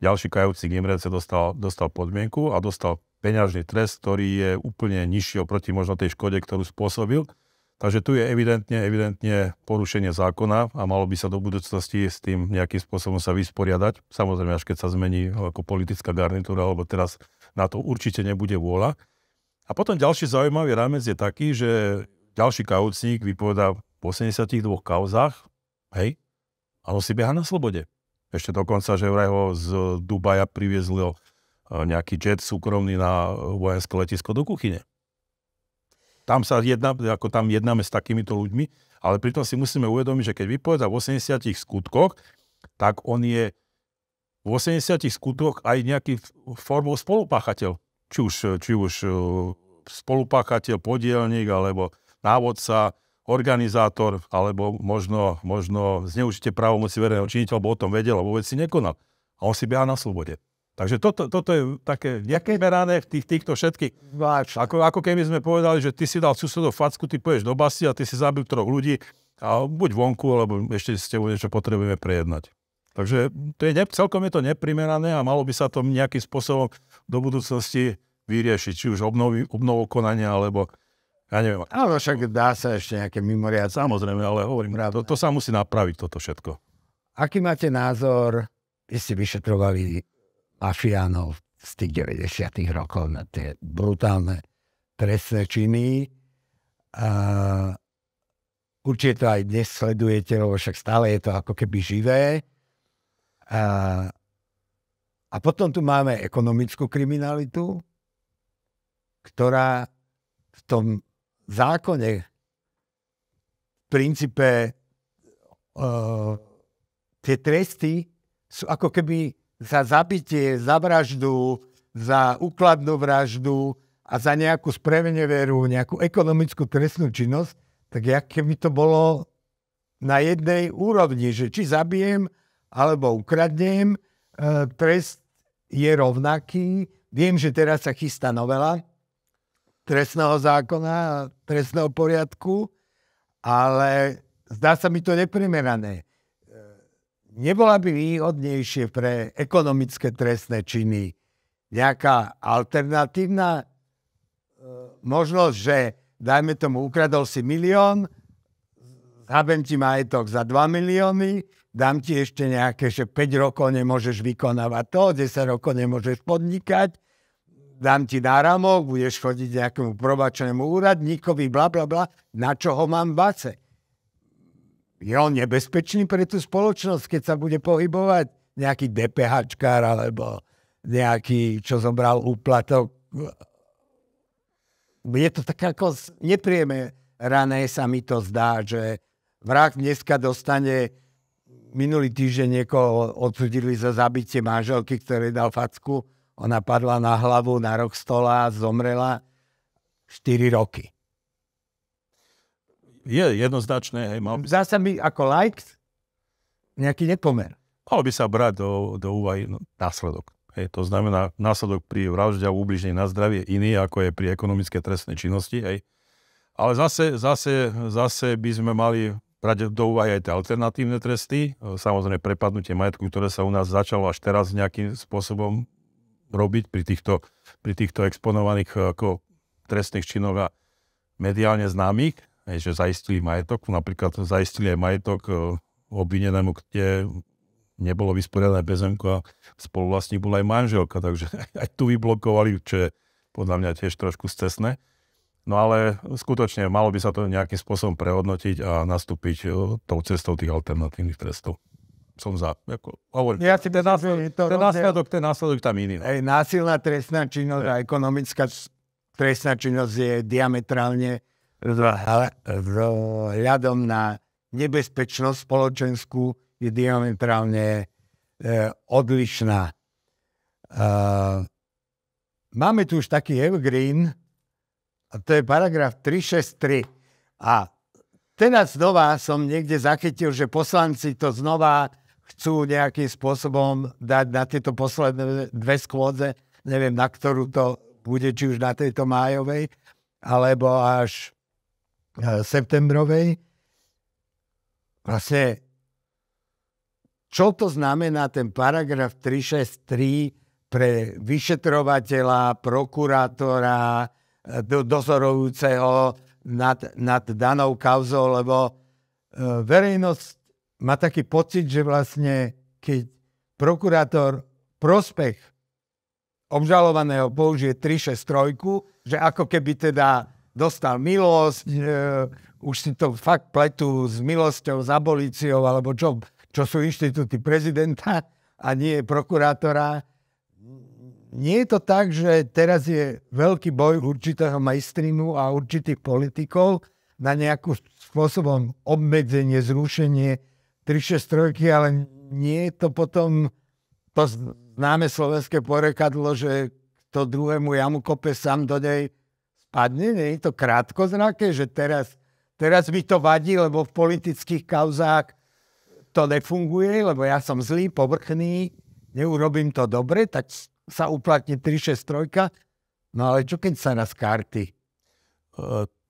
ďalší kajúci Gimrece dostal, dostal podmienku a dostal peňažný trest, ktorý je úplne nižší oproti možno tej škode, ktorú spôsobil. Takže tu je evidentne, evidentne porušenie zákona a malo by sa do budúcnosti s tým nejakým spôsobom sa vysporiadať. Samozrejme, až keď sa zmení ako politická garnitúra, lebo teraz na to určite nebude vôľa. A potom ďalší zaujímavý rámec je taký, že ďalší kaucník vypovedá v 82 kauzách, hej, a on si beha na slobode. Ešte dokonca, že vraj ho z Dubaja priviezli eh, nejaký jet súkromný na vojenské letisko do kuchyne. Tam sa jedná, ako tam jednáme s takýmito ľuďmi, ale pritom si musíme uvedomiť, že keď vypoveda v 80 skutkoch, tak on je v 80 skutkoch aj nejaký formou spolupáchateľ. Či už, či už eh, spolupáchateľ, podielník, alebo návodca, organizátor alebo možno, možno zneužite právomoci verejného činiteľa, alebo o tom vedel, alebo vôbec si nekonal. A on si beha na slobode. Takže toto, toto je také neprimerané v tých, týchto všetkých. Ako, ako keby sme povedali, že ty si dal susedov facku, ty poješ do basy a ty si zabil troch ľudí a buď vonku, alebo ešte s tebou niečo potrebujeme prejednať. Takže to je, celkom je to neprimerané a malo by sa to nejakým spôsobom do budúcnosti vyriešiť, či už obnovy, obnovu konania, alebo ja neviem. Áno, však dá sa ešte nejaké mimoriadne. Samozrejme, ale hovorím rád, to sa musí napraviť toto všetko. Aký máte názor, vy ste vyšetrovali mafiánov z tých 90. rokov na tie brutálne trestné činy. A určite to aj dnes sledujete, lebo však stále je to ako keby živé. A, a potom tu máme ekonomickú kriminalitu, ktorá v tom zákone v princípe uh, tie tresty sú ako keby za zabitie, za vraždu, za úkladnú vraždu a za nejakú spreveneveru, nejakú ekonomickú trestnú činnosť, tak jak keby to bolo na jednej úrovni, že či zabijem alebo ukradnem, eh, trest je rovnaký. Viem, že teraz sa chystá novela, trestného zákona a trestného poriadku, ale zdá sa mi to neprimerané. E, nebola by výhodnejšie pre ekonomické trestné činy nejaká alternatívna e, možnosť, že dajme tomu, ukradol si milión, zhabem ti majetok za 2 milióny, dám ti ešte nejaké, že 5 rokov nemôžeš vykonávať to, 10 rokov nemôžeš podnikať, dám ti náramok, budeš chodiť nejakému probačenému úradníkovi, bla, bla, bla, na čo ho mám báce? Je on nebezpečný pre tú spoločnosť, keď sa bude pohybovať nejaký DPHčkár alebo nejaký, čo zobral úplatok. Je to tak ako neprieme rané sa mi to zdá, že vrah dneska dostane minulý týždeň niekoho odsudili za zabitie manželky, ktoré dal facku ona padla na hlavu, na rok stola, zomrela 4 roky. Je jednoznačné, hej, mal... Zdá sa mi ako like nejaký nepomer. Malo by sa brať do, do úvahy no, následok. Hej, to znamená, následok pri vražde a ubližení na zdravie iný, ako je pri ekonomické trestnej činnosti. Hej. Ale zase, zase, zase by sme mali brať do úvahy aj tie alternatívne tresty. Samozrejme, prepadnutie majetku, ktoré sa u nás začalo až teraz nejakým spôsobom robiť pri týchto, pri týchto exponovaných eh, ako trestných činoch a mediálne známych, že zaistili majetok, napríklad zaistili aj majetok eh, obvinenému, kde nebolo vysporiadané bezemko a spoluvlastník bola aj manželka, takže *laughs* aj tu vyblokovali, čo je podľa mňa tiež trošku stresné. No ale skutočne malo by sa to nejakým spôsobom prehodnotiť a nastúpiť eh, tou cestou tých alternatívnych trestov som za. Jako, hovorím, ja si ten, následok, to ten, následok, ten následok tam iný. No. Hej, násilná trestná činnosť a ekonomická trestná činnosť je diametrálne hľadom na nebezpečnosť spoločenskú je diametrálne e, odlišná. E, máme tu už taký evergreen, a to je paragraf 363. A teraz znova som niekde zachytil, že poslanci to znova chcú nejakým spôsobom dať na tieto posledné dve skôdze, neviem na ktorú to bude, či už na tejto májovej, alebo až e, septembrovej. Vlastne, čo to znamená ten paragraf 363 pre vyšetrovateľa, prokurátora, e, dozorujúceho nad, nad danou kauzou, lebo e, verejnosť má taký pocit, že vlastne keď prokurátor prospech obžalovaného použije 3, že ako keby teda dostal milosť, e, už si to fakt pletú s milosťou, s abolíciou, alebo čo, čo sú inštitúty prezidenta a nie prokurátora. Nie je to tak, že teraz je veľký boj určitého mainstreamu a určitých politikov na nejakú spôsobom obmedzenie, zrušenie 363, ale nie je to potom to známe slovenské porekadlo, že to druhému jamu kope sám do nej spadne. Nie je to krátkozraké, že teraz, teraz mi to vadí, lebo v politických kauzách to nefunguje, lebo ja som zlý, povrchný, neurobím to dobre, tak sa uplatní 363. No ale čo keď sa nás karty? E,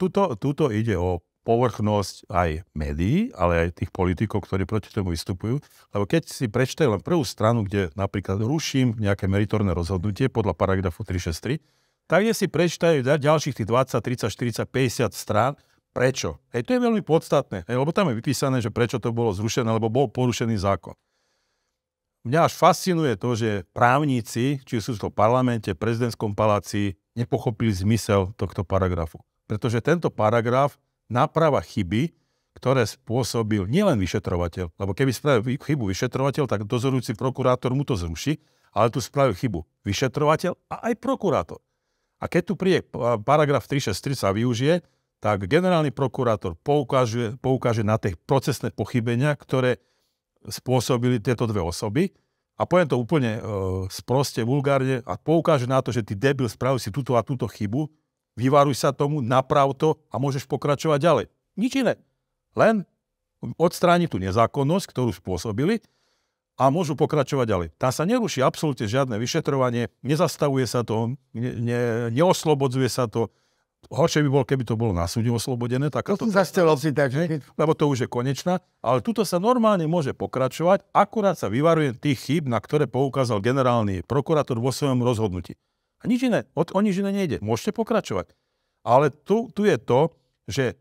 tuto, tuto ide o povrchnosť aj médií, ale aj tých politikov, ktorí proti tomu vystupujú. Lebo keď si prečte len prvú stranu, kde napríklad ruším nejaké meritorné rozhodnutie podľa paragrafu 363, tak kde si prečítajú ďalších tých 20, 30, 40, 50 strán, Prečo? Hej, to je veľmi podstatné, hej, lebo tam je vypísané, že prečo to bolo zrušené, lebo bol porušený zákon. Mňa až fascinuje to, že právnici, či sú to v parlamente, prezidentskom paláci, nepochopili zmysel tohto paragrafu. Pretože tento paragraf náprava chyby, ktoré spôsobil nielen vyšetrovateľ, lebo keby spravil chybu vyšetrovateľ, tak dozorujúci prokurátor mu to zruší, ale tu spravil chybu vyšetrovateľ a aj prokurátor. A keď tu príde paragraf 363 sa využije, tak generálny prokurátor poukáže, poukáže na tie procesné pochybenia, ktoré spôsobili tieto dve osoby. A poviem to úplne e, sproste, vulgárne a poukáže na to, že ty debil spravil si túto a túto chybu vyvaruj sa tomu, naprav to a môžeš pokračovať ďalej. Nič iné. Len odstráni tú nezákonnosť, ktorú spôsobili a môžu pokračovať ďalej. Tam sa neruší absolútne žiadne vyšetrovanie, nezastavuje sa to, ne, ne, neoslobodzuje sa to. Horšie by bol, keby to bolo na súde oslobodené. Tak to, to si tak, že? Lebo to už je konečná. Ale tuto sa normálne môže pokračovať, akurát sa vyvarujem tých chýb, na ktoré poukázal generálny prokurátor vo svojom rozhodnutí. A nič iné. O, o nič iné nejde. Môžete pokračovať. Ale tu, tu je to, že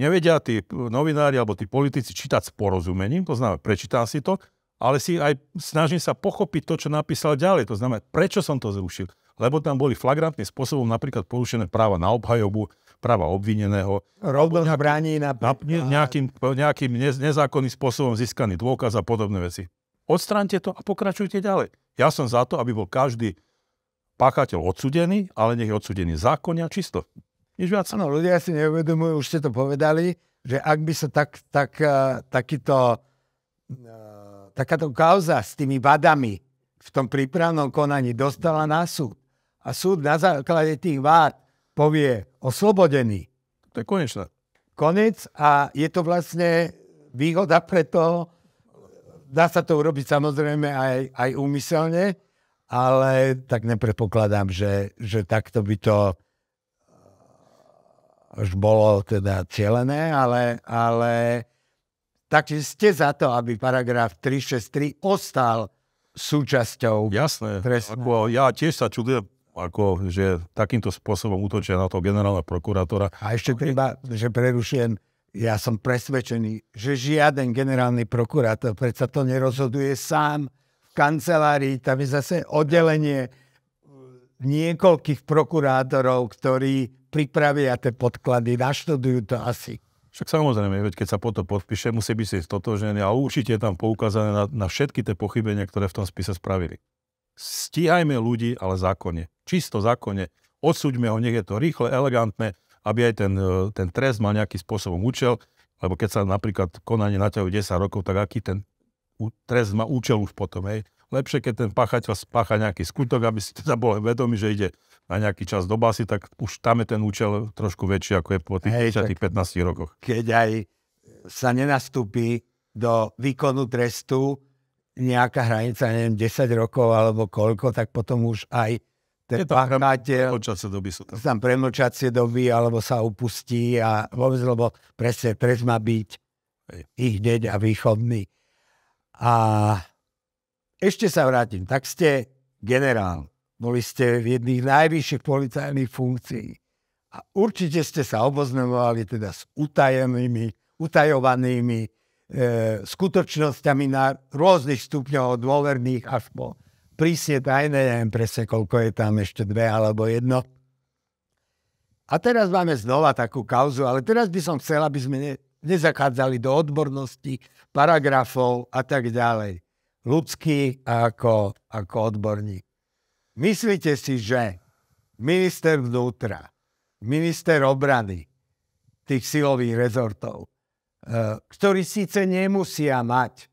nevedia tí novinári alebo tí politici čítať s porozumením, to znamená, prečítam si to, ale si aj snažím sa pochopiť to, čo napísal ďalej. To znamená, prečo som to zrušil. Lebo tam boli flagrantným spôsobom napríklad porušené práva na obhajobu, práva obvineného. Robil zbraní na... na nejakým, nejakým nezákonným spôsobom získaný dôkaz a podobné veci. Odstráňte to a pokračujte ďalej. Ja som za to, aby bol každý páchateľ odsudený, ale nech je odsudený zákonne a čisto. Nič viac. Ano, ľudia si neuvedomujú, už ste to povedali, že ak by sa tak, tak, eh, takýto, eh, takáto kauza s tými vadami v tom prípravnom konaní dostala na súd a súd na základe tých vád povie oslobodený. To je konečné. Konec a je to vlastne výhoda pre toho, dá sa to urobiť samozrejme aj, aj úmyselne, ale tak nepredpokladám, že, že takto by to už eh, bolo teda cieľené, ale, ale takže ste za to, aby paragraf 363 ostal súčasťou Jasné, ako ja tiež sa čudujem, ako, že takýmto spôsobom útočia na to generálna prokurátora. A ešte treba, že prerušujem, ja som presvedčený, že žiaden generálny prokurátor predsa to nerozhoduje sám, kancelárii, tam je zase oddelenie e, niekoľkých prokurátorov, ktorí pripravia tie podklady, naštudujú to asi. Však samozrejme, veď keď sa potom podpíše, musí byť si stotožený a určite je tam poukázané na, na všetky tie pochybenia, ktoré v tom spise spravili. Stíhajme ľudí, ale zákonne. Čisto zákonne. Odsúďme ho, nech je to rýchle, elegantné, aby aj ten, e, ten trest mal nejaký spôsobom účel, lebo keď sa napríklad konanie naťahujú 10 rokov, tak aký ten trest má účel už potom, hej. Lepšie, keď ten páchateľ spácha nejaký skutok, aby si *laughs* teda bol vedomý, že ide na nejaký čas do basy, tak už tam je ten účel trošku väčší, ako je po tých hej, 10, 15 rokoch. Keď aj sa nenastúpi do výkonu trestu nejaká hranica, neviem, 10 rokov alebo koľko, tak potom už aj ten páchateľ... Premlčacie doby sú tam. Tam premlčacie doby, alebo sa upustí a vôbec, lebo presne trest má byť hej. i a východný. A ešte sa vrátim. Tak ste generál. Boli ste v jedných najvyšších policajných funkcií. A určite ste sa oboznovali teda s utajenými, utajovanými e, skutočnosťami na rôznych stupňoch od dôverných až po prísne tajné, neviem presne, koľko je tam ešte dve alebo jedno. A teraz máme znova takú kauzu, ale teraz by som chcel, aby sme ne, nezachádzali do odbornosti paragrafov a tak ďalej. Ľudský ako, ako odborník. Myslíte si, že minister vnútra, minister obrany tých silových rezortov, eh, ktorí síce nemusia mať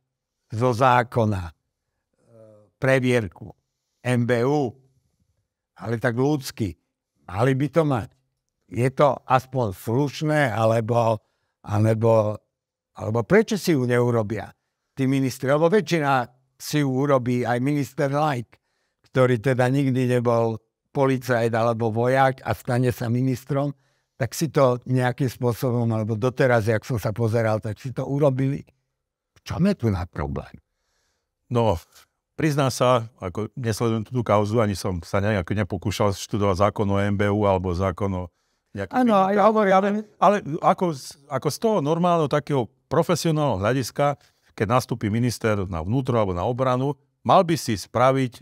zo zákona eh, previerku MBU, ale tak ľudsky, mali by to mať. Je to aspoň slušné, alebo, alebo alebo prečo si ju neurobia tí ministri? Lebo väčšina si ju urobí aj minister Lajk, ktorý teda nikdy nebol policajt alebo vojak a stane sa ministrom, tak si to nejakým spôsobom, alebo doteraz, jak som sa pozeral, tak si to urobili. V čom je tu na problém? No, prizná sa, ako nesledujem tú kauzu, ani som sa nejak nepokúšal študovať zákon o MBU alebo zákon o... Áno, nejaký... aj hovorí, ale... ale ako, ako z toho normálneho takého profesionálneho hľadiska, keď nastúpi minister na vnútro alebo na obranu, mal by si spraviť e,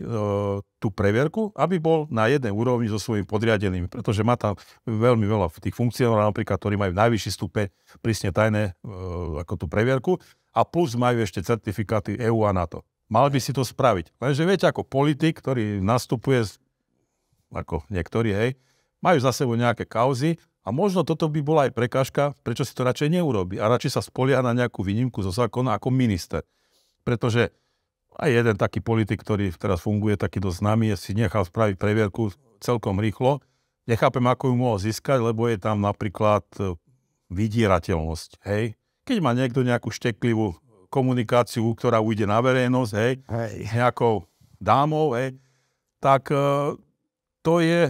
tú previerku, aby bol na jednej úrovni so svojimi podriadenými, pretože má tam veľmi veľa tých funkcionárov, napríklad, ktorí majú najvyšší stupeň prísne tajné e, ako tú previerku a plus majú ešte certifikáty EU a NATO. Mal by si to spraviť. Lenže viete, ako politik, ktorý nastupuje, ako niektorí, hej, majú za sebou nejaké kauzy a možno toto by bola aj prekážka, prečo si to radšej neurobi a radšej sa spolia na nejakú výnimku zo zákona ako minister. Pretože aj jeden taký politik, ktorý teraz funguje, taký dosť známy, si nechal spraviť previerku celkom rýchlo. Nechápem, ako ju mohol získať, lebo je tam napríklad e, vydierateľnosť. Hej? Keď má niekto nejakú šteklivú komunikáciu, ktorá ujde na verejnosť, hej, hej. nejakou dámou, hej, tak e, to je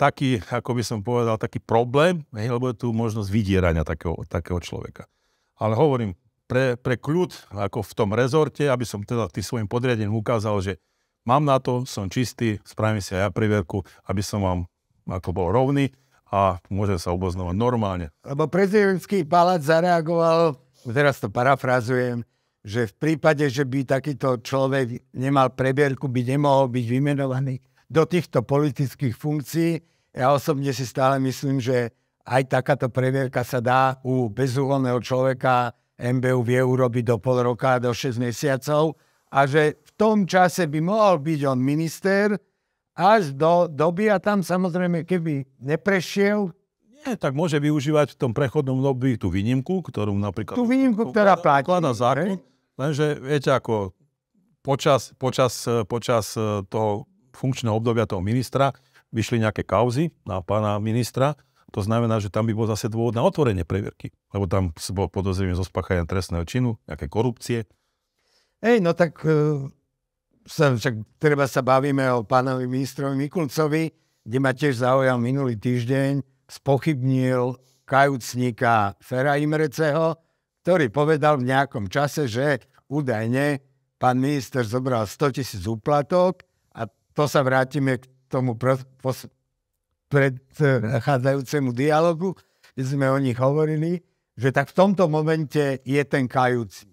taký, ako by som povedal, taký problém, hej, lebo je tu možnosť vydierania takého, takého človeka. Ale hovorím, pre, pre kľud, ako v tom rezorte, aby som teda tým svojim podriadením ukázal, že mám na to, som čistý, spravím si aj ja priverku, aby som vám ako bol rovný a môžem sa oboznovať normálne. Lebo prezidentský palác zareagoval, teraz to parafrazujem, že v prípade, že by takýto človek nemal prebierku, by nemohol byť vymenovaný do týchto politických funkcií. Ja osobne si stále myslím, že aj takáto previerka sa dá u bezúhonného človeka MBU vie urobiť do pol roka, do 6 mesiacov a že v tom čase by mohol byť on minister až do doby a tam samozrejme, keby neprešiel, nie, tak môže využívať v tom prechodnom dobi tú výnimku, ktorú napríklad... Tú výnimku, ktorá platí. Ukladá zákon, lenže viete ako počas, počas, počas toho funkčného obdobia toho ministra vyšli nejaké kauzy na pána ministra, to znamená, že tam by bol zase dôvod na otvorenie previerky, lebo tam bol podozrenie zo spáchania trestného činu, nejaké korupcie. Ej, no tak e, sa, však, treba sa bavíme o pánovi ministrovi Mikulcovi, kde ma tiež zaujal minulý týždeň, spochybnil kajúcníka Fera Imreceho, ktorý povedal v nejakom čase, že údajne pán minister zobral 100 tisíc úplatok to sa vrátime k tomu predchádzajúcemu eh, dialogu, kde sme o nich hovorili, že tak v tomto momente je ten kajúci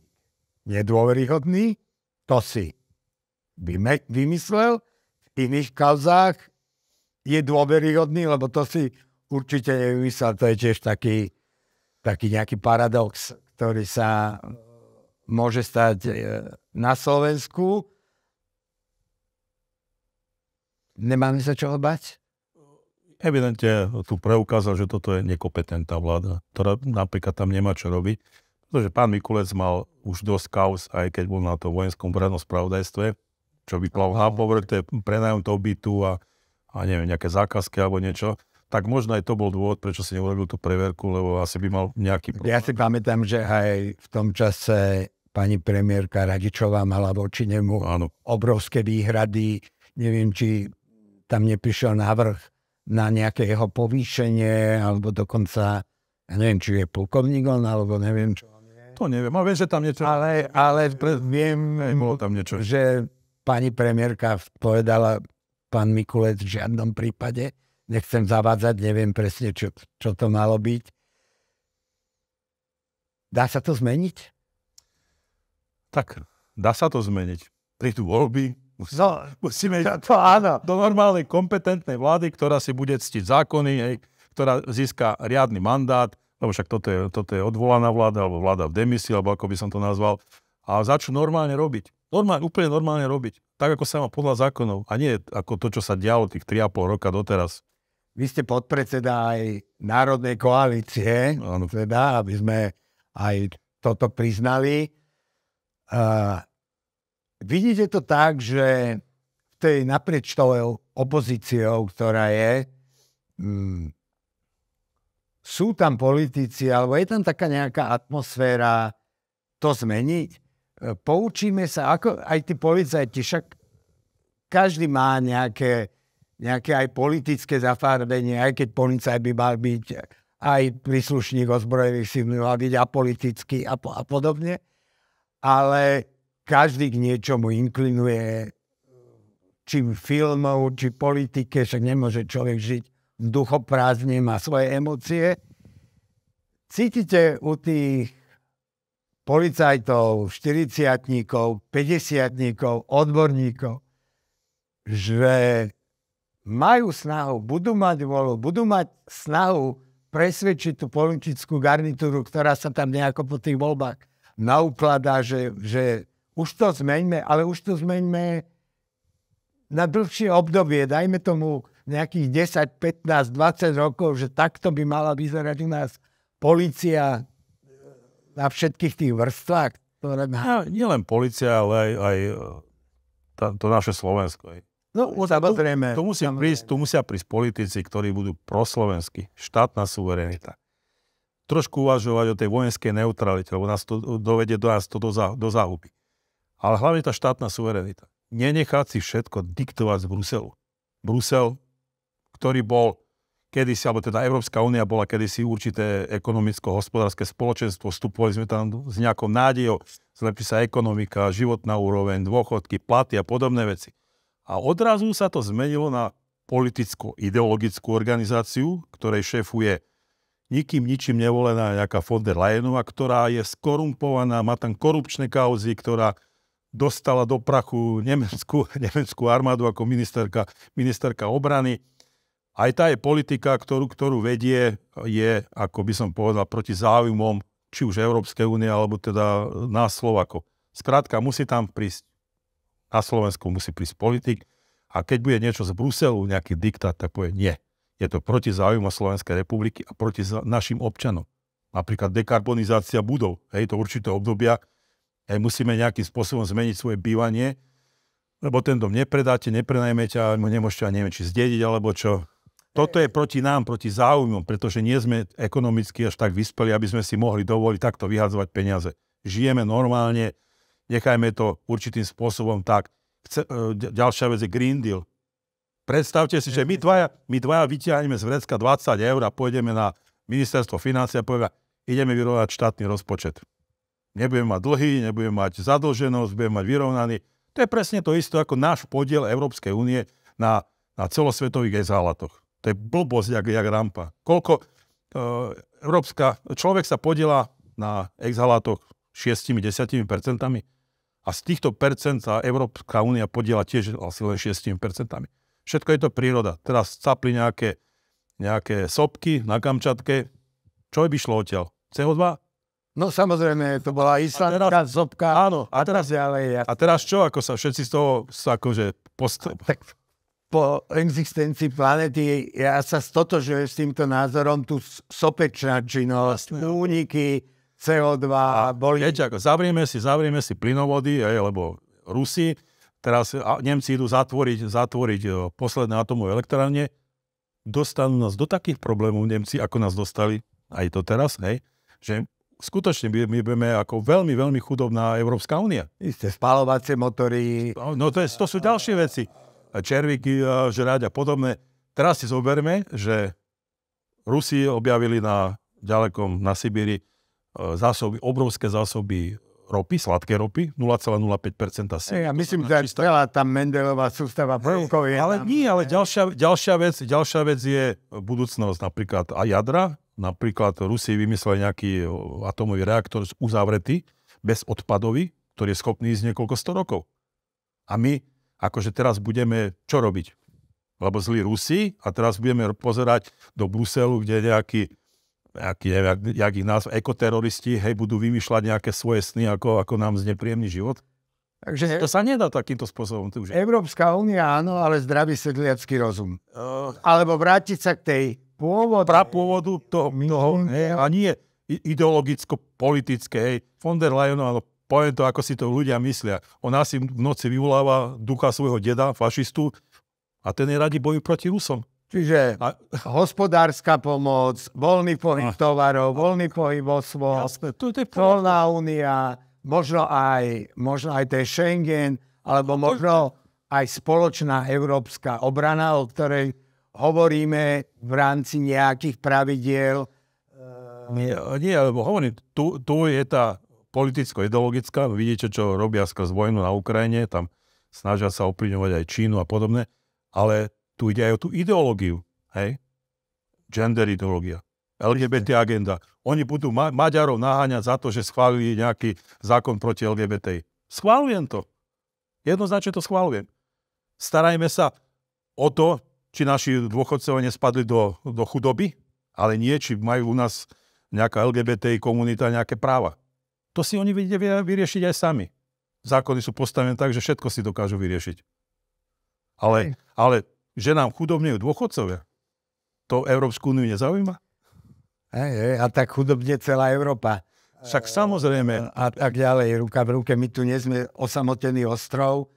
nedôveryhodný, to si vymyslel, v iných kauzách je dôveryhodný, lebo to si určite nevymyslel, to je tiež taký, taký nejaký paradox, ktorý sa eh, môže stať eh, na Slovensku nemáme sa čoho bať? Evidentne tu preukázal, že toto je nekompetentná vláda, ktorá napríklad tam nemá čo robiť. Pretože pán Mikulec mal už dosť kaus aj keď bol na to vojenskom vrednom spravodajstve, čo vyklal Hápover, to je prenajom toho bytu a, a neviem, nejaké zákazky alebo niečo tak možno aj to bol dôvod, prečo si neurobil tú preverku, lebo asi by mal nejaký problém. Ja si pamätám, že aj v tom čase pani premiérka Radičová mala voči nemu Áno. obrovské výhrady. Neviem, či tam neprišiel návrh na nejaké jeho povýšenie, alebo dokonca, ja neviem, či je plukovník on, alebo neviem, čo on je. To neviem, ale viem, že tam niečo... Ale, ale viem, bolo tam niečo. že pani premiérka povedala, pán Mikulec v žiadnom prípade, nechcem zavádzať, neviem presne, čo, čo to malo byť. Dá sa to zmeniť? Tak, dá sa to zmeniť. Pri tu voľby, Musí, no, musíme to áno. do normálnej kompetentnej vlády, ktorá si bude ctiť zákony, hej, ktorá získa riadny mandát, lebo však toto je, toto je odvolaná vláda, alebo vláda v demisii, alebo ako by som to nazval, a začnú normálne robiť. Normálne, úplne normálne robiť. Tak, ako sa má podľa zákonov. A nie ako to, čo sa dialo tých 3,5 roka doteraz. Vy ste podpredseda aj Národnej koalície, ano. teda, aby sme aj toto priznali. Uh, Vidíte to tak, že v tej naprieč tou opozíciou, ktorá je, mm, sú tam politici, alebo je tam taká nejaká atmosféra to zmeniť. E, poučíme sa, ako aj tí policajti, však každý má nejaké, nejaké aj politické zafarbenie, aj keď policaj by mal byť aj príslušník ozbrojených síl, mal byť apolitický a, po, a podobne. Ale každý k niečomu inklinuje, či filmov, či politike, však nemôže človek žiť duchoprázdne, má svoje emócie. Cítite u tých policajtov, štyriciatníkov, 50 odborníkov, že majú snahu, budú mať volu, budú mať snahu presvedčiť tú politickú garnitúru, ktorá sa tam nejako po tých voľbách naukladá, že, že už to zmeňme, ale už to zmeňme na dlhšie obdobie. Dajme tomu nejakých 10, 15, 20 rokov, že takto by mala vyzerať u nás policia na všetkých tých vrstvách. Ktoré... No, nielen policia, ale aj, aj e, tá, to naše Slovensko. No, samozrejme. Tu, tu, musí samozrejme. Prísť, tu musia prísť politici, ktorí budú proslovenskí, štátna suverenita. Trošku uvažovať o tej vojenskej neutralite, lebo nás to dovede do nás to do, do záhuby ale hlavne tá štátna suverenita. Nenechať si všetko diktovať z Bruselu. Brusel, ktorý bol kedysi, alebo teda Európska únia bola kedysi určité ekonomicko-hospodárske spoločenstvo, vstupovali sme tam s nejakou nádejou, zlepší sa ekonomika, životná úroveň, dôchodky, platy a podobné veci. A odrazu sa to zmenilo na politicko-ideologickú organizáciu, ktorej šéfuje nikým ničím nevolená nejaká von der Leyenová, ktorá je skorumpovaná, má tam korupčné kauzy, ktorá dostala do prachu nemeckú, *laughs* nemeckú armádu ako ministerka, ministerka obrany. Aj tá je politika, ktorú, ktorú vedie, je, ako by som povedal, proti záujmom či už Európskej únie, alebo teda nás Slovako. Skrátka, musí tam prísť, na Slovensku musí prísť politik a keď bude niečo z Bruselu, nejaký diktát, tak povie nie. Je to proti záujmu Slovenskej republiky a proti našim občanom. Napríklad dekarbonizácia budov, hej, to určité obdobia, aj musíme nejakým spôsobom zmeniť svoje bývanie, lebo ten dom nepredáte, neprenajmete a mu nemôžete, a neviem, či zdediť alebo čo. Toto je proti nám, proti záujmom, pretože nie sme ekonomicky až tak vyspeli, aby sme si mohli dovoliť takto vyhadzovať peniaze. Žijeme normálne, nechajme to určitým spôsobom tak. Chce, e, ďalšia vec je Green Deal. Predstavte si, že my dvaja, my dvaja vyťahneme z vrecka 20 eur a pôjdeme na ministerstvo financie a povieme, ideme vyrovnať štátny rozpočet. Nebudem mať dlhy, nebudem mať zadlženosť, budeme mať vyrovnaný. To je presne to isté ako náš podiel Európskej únie na, na celosvetových exhalatoch. To je blbosť, jak, jak rampa. Koľko e, Európska, človek sa podiela na exhalátoch 6-10 percentami a z týchto percent sa Európska únia podiela tiež asi len 6 percentami. Všetko je to príroda. Teraz capli nejaké, nejaké sopky na Kamčatke. Čo by šlo odtiaľ? CO2? No samozrejme, to bola islandská zobka. Áno, a teraz, ďalej, ja. a teraz čo, ako sa všetci z toho sa akože postav... Tak po existencii planety ja sa stotožujem s týmto názorom, tu sopečná činnosť, úniky CO2 a boli... Viete, ako zavrieme si, zavrieme si plynovody, aj, lebo Rusi, teraz Nemci idú zatvoriť, zatvoriť e, posledné atomové elektrárne, dostanú nás do takých problémov Nemci, ako nás dostali aj to teraz, hej, že skutočne my, my budeme ako veľmi, veľmi chudobná Európska únia. Isté, spalovacie motory. No, no to, je, to sú ďalšie veci. Červíky, žrať a podobné. Teraz si zoberme, že Rusi objavili na ďalekom, na Sibíri, e, zásoby, obrovské zásoby ropy, sladké ropy, 0,05% si. Ja myslím, že čistá... veľa tam Mendelová sústava prvkov je... Ale tam... nie, ale ďalšia, ďalšia, vec, ďalšia vec je budúcnosť napríklad a jadra, Napríklad Rusi vymysleli nejaký eh, atomový reaktor uzavretý, bez odpadový, ktorý je schopný ísť niekoľko sto rokov. A my akože teraz budeme čo robiť? Lebo zlí Rusi a teraz budeme pozerať do Bruselu, kde nejaký nejaký, neviem, jak ich ekoteroristi, hej, budú vymýšľať nejaké svoje sny, ako, ako nám znepríjemný život? Takže to sa nedá takýmto spôsobom. Už... Európska únia áno, ale zdravý sedliacký rozum. Uh... Alebo vrátiť sa k tej pôvodu. Prapôvodu toho, toho hej, a nie ideologicko-politické. Hej. Von der Leyen, ale poviem to, ako si to ľudia myslia. Ona si v noci vyvoláva ducha svojho deda, fašistu, a ten je radi boju proti Rusom. Čiže a, hospodárska pomoc, voľný pohyb a, tovarov, voľný pohyb osôb, voľná únia, možno aj, možno aj ten Schengen, alebo možno aj spoločná európska obrana, o ktorej hovoríme v rámci nejakých pravidiel. Eh, nie, nie lebo hovorím, tu, tu je tá politicko-ideologická, no vidíte, čo robia skrz vojnu na Ukrajine, tam snažia sa ovplyvňovať aj Čínu a podobne, ale tu ide aj o tú ideológiu, hej? Gender ideológia, LGBT agenda. Oni budú Ma- Maďarov naháňať za to, že schválili nejaký zákon proti LGBT. Schválujem to. Jednoznačne to schválujem. Starajme sa o to, či naši dôchodcovia nespadli do, do chudoby, ale nie, či majú u nás nejaká LGBT komunita nejaké práva. To si oni vedia vyriešiť aj sami. Zákony sú postavené tak, že všetko si dokážu vyriešiť. Ale, ale že nám chudobnejú dôchodcovia, to Európsku úniu nezaujíma? Aj, aj, a tak chudobne celá Európa. Však samozrejme. a tak ďalej, ruka v ruke. My tu nie sme osamotený ostrov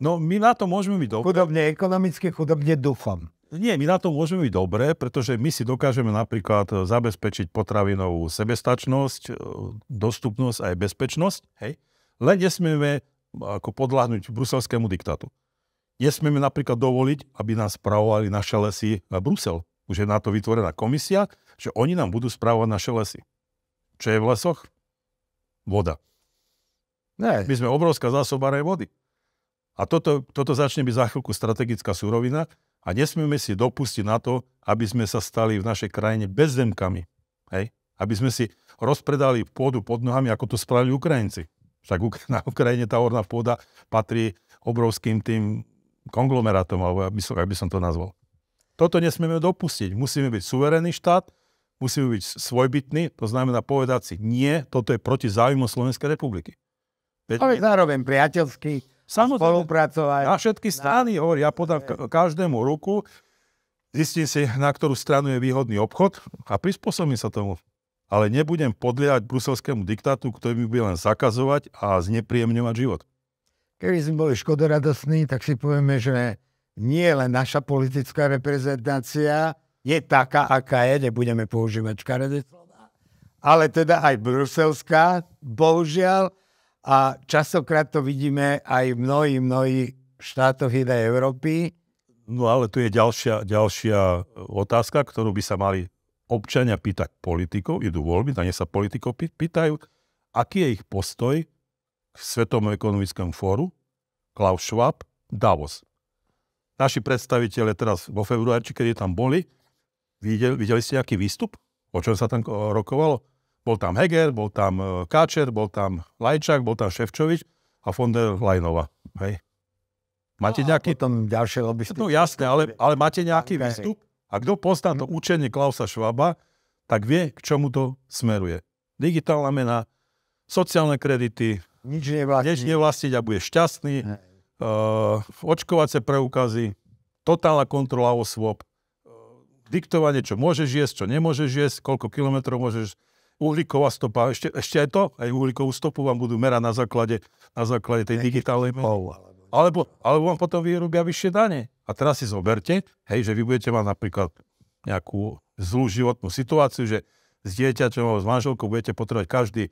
No my na to môžeme byť dobre. Chudobne ekonomicky, chudobne duchom. Nie, my na to môžeme byť dobre, pretože my si dokážeme napríklad e, zabezpečiť potravinovú sebestačnosť, e, dostupnosť a aj bezpečnosť. Hej? Len nesmieme e, ako podľahnuť bruselskému diktatu. Nesmieme napríklad dovoliť, aby nás spravovali naše lesy na Brusel. Už je na to vytvorená komisia, že oni nám budú spravovať naše lesy. Čo je v lesoch? Voda. Ne. My sme obrovská zásoba vody. A toto, toto začne byť za chvíľku strategická surovina a nesmieme si dopustiť na to, aby sme sa stali v našej krajine bezzemkami. Hej? Aby sme si rozpredali pôdu pod nohami, ako to spravili Ukrajinci. Však na Ukrajine tá orná pôda patrí obrovským tým konglomerátom, alebo aby som, aby som to nazval. Toto nesmieme dopustiť. Musíme byť suverénny štát, musíme byť svojbytný, to znamená povedať si, nie, toto je proti záujmu Slovenskej republiky. Veď... Ale zároveň priateľský. Samozrejme, spolupracovať. Na všetky strany, na... hovorí, ja podám každému ruku, zistím si, na ktorú stranu je výhodný obchod a prispôsobím sa tomu. Ale nebudem podliehať bruselskému diktátu, ktorý by bude len zakazovať a znepríjemňovať život. Keby sme boli škodoradostní, tak si povieme, že nie len naša politická reprezentácia je taká, aká je, nebudeme používať škaredé slova, ale teda aj bruselská, bohužiaľ, a častokrát to vidíme aj v mnohých, mnohých štátoch inej Európy. No ale tu je ďalšia, ďalšia e, otázka, ktorú by sa mali občania pýtať politikov, idú voľby, na ne sa politikov pýtajú, aký je ich postoj k Svetom ekonomickému fóru, Klaus Schwab, Davos. Naši predstaviteľe teraz vo februári, kedy tam boli, videli, videli ste nejaký výstup, o čom sa tam e, rokovalo? Bol tam Heger, bol tam e, Káčer, bol tam Lajčák, bol tam Ševčovič a von der Leinova. Hej. Máte no, nejaký... tam ďalšie lobbysty. No jasné, ale, ale máte nejaký výstup? A kto pozná to hm. učenie Klausa Švaba, tak vie, k čomu to smeruje. Digitálna mena, sociálne kredity, nič nevlastniť, nič nevlastniť a bude šťastný, uh, očkovacie preukazy, totálna kontrola osôb, e, diktovanie, čo môžeš jesť, čo nemôžeš jesť, koľko kilometrov môžeš uhlíková stopa, ešte, ešte aj to, aj uhlíkovú stopu vám budú merať na základe, na základe tej digitálnej mery. Alebo, alebo vám potom vyrobia vyššie dane. A teraz si zoberte, hej, že vy budete mať napríklad nejakú zlú životnú situáciu, že s dieťaťom alebo s manželkou budete potrebovať každý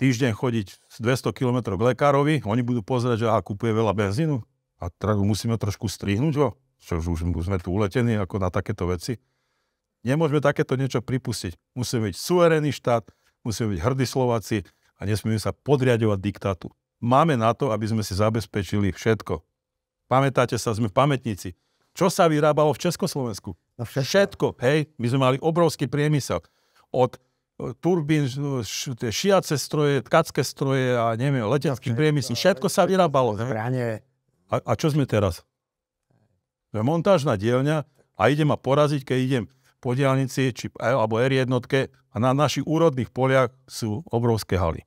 týždeň chodiť 200 km k lekárovi, oni budú pozerať, že a kupuje veľa benzínu a teda musíme trošku strihnúť ho, čo už, už sme tu uletení ako na takéto veci. Nemôžeme takéto niečo pripustiť. Musíme byť suverénny štát, musíme byť hrdí Slováci a nesmieme sa podriadovať diktátu. Máme na to, aby sme si zabezpečili všetko. Pamätáte sa, sme pamätníci. Čo sa vyrábalo v Československu? No všetko. všetko, hej. My sme mali obrovský priemysel. Od e, turbín, e, šiace stroje, tkacké stroje a neviem, letenský no priemysel. No všetko sa vyrábalo. A, a čo sme teraz? Montážna dielňa a idem ma poraziť, keď idem po diálnici či, alebo R1 a na našich úrodných poliach sú obrovské haly.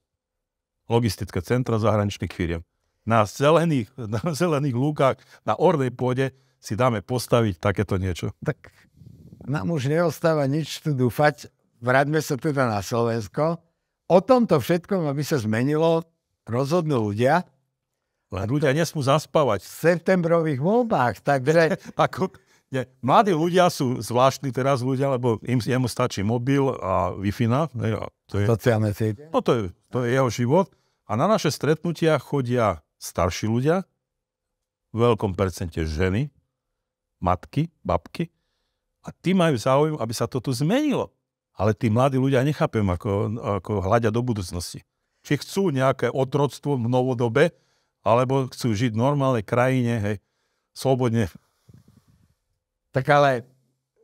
Logistické centra zahraničných firiem. Na zelených, *laughs* na zelených lúkach, na ornej pôde si dáme postaviť takéto niečo. Tak nám už neostáva nič tu dúfať. Vráťme sa teda na Slovensko. O tomto všetkom, aby sa zmenilo, rozhodnú ľudia. Len ľudia nesmú zaspávať. V septembrových voľbách, takže... *laughs* Ako, nie, mladí ľudia sú zvláštni teraz ľudia, lebo im jemu stačí mobil a wi ne, a to je, Sociálne siete. No to je, to je jeho život. A na naše stretnutia chodia starší ľudia, v veľkom percente ženy, matky, babky. A tí majú záujem, aby sa to tu zmenilo. Ale tí mladí ľudia nechápem, ako, ako hľadia do budúcnosti. Či chcú nejaké otroctvo v novodobe, alebo chcú žiť v normálnej krajine, hej, slobodne tak ale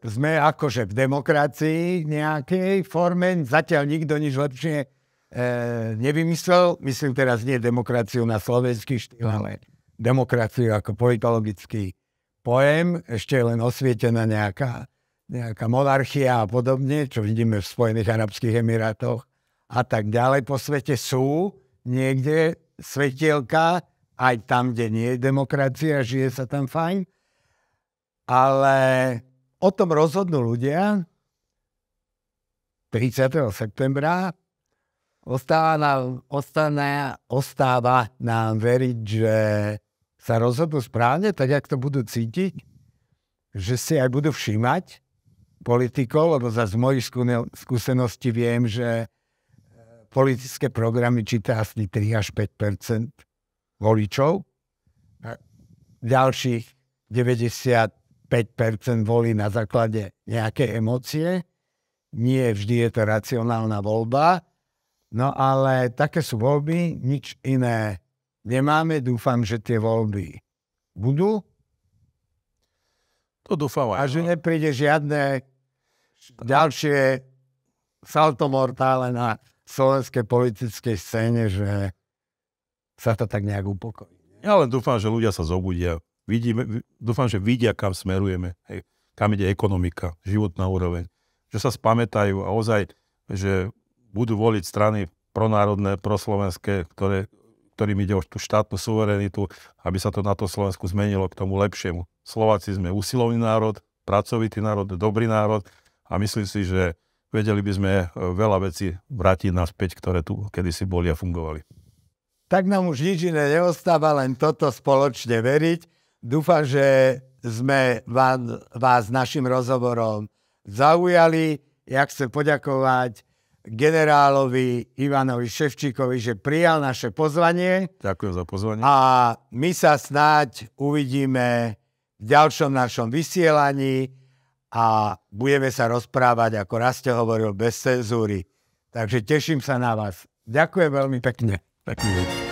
sme akože v demokracii nejakej forme, zatiaľ nikto nič lepšie e, nevymyslel, myslím teraz nie demokraciu na slovenský štýl, ale demokraciu ako politologický pojem, ešte len osvietená nejaká, nejaká monarchia a podobne, čo vidíme v Spojených Arabských Emirátoch a tak ďalej po svete sú niekde svetielka, aj tam, kde nie je demokracia, žije sa tam fajn, ale o tom rozhodnú ľudia 30. septembra. Ostáva nám, ostáva, ostáva nám veriť, že sa rozhodnú správne, tak ak to budú cítiť, že si aj budú všímať politikov, lebo za z mojich skúseností viem, že e, politické programy číta asi 3 až 5 voličov. Ďalších 90 5% volí na základe nejaké emócie. Nie vždy je to racionálna voľba. No ale také sú voľby, nič iné nemáme. Dúfam, že tie voľby budú. To dúfam aj. A že no. nepríde žiadne ďalšie salto mortále na slovenskej politickej scéne, že sa to tak nejak upokojí. Ja len dúfam, že ľudia sa zobudia, vidíme, dúfam, že vidia, kam smerujeme, hej, kam ide ekonomika, životná úroveň, že sa spamätajú a ozaj, že budú voliť strany pronárodné, proslovenské, ktoré, ktorým ide o tú štátnu suverenitu, aby sa to na to Slovensku zmenilo k tomu lepšiemu. Slováci sme usilovný národ, pracovitý národ, dobrý národ a myslím si, že vedeli by sme e, veľa vecí vrátiť naspäť, ktoré tu kedysi boli a fungovali. Tak nám už nič iné neostáva, len toto spoločne veriť Dúfam, že sme vám, vás našim rozhovorom zaujali. Ja chcem poďakovať generálovi Ivanovi Ševčíkovi, že prijal naše pozvanie. Ďakujem za pozvanie. A my sa snáď uvidíme v ďalšom našom vysielaní a budeme sa rozprávať, ako raz ste hovoril, bez cenzúry. Takže teším sa na vás. Ďakujem veľmi pekne. Pekný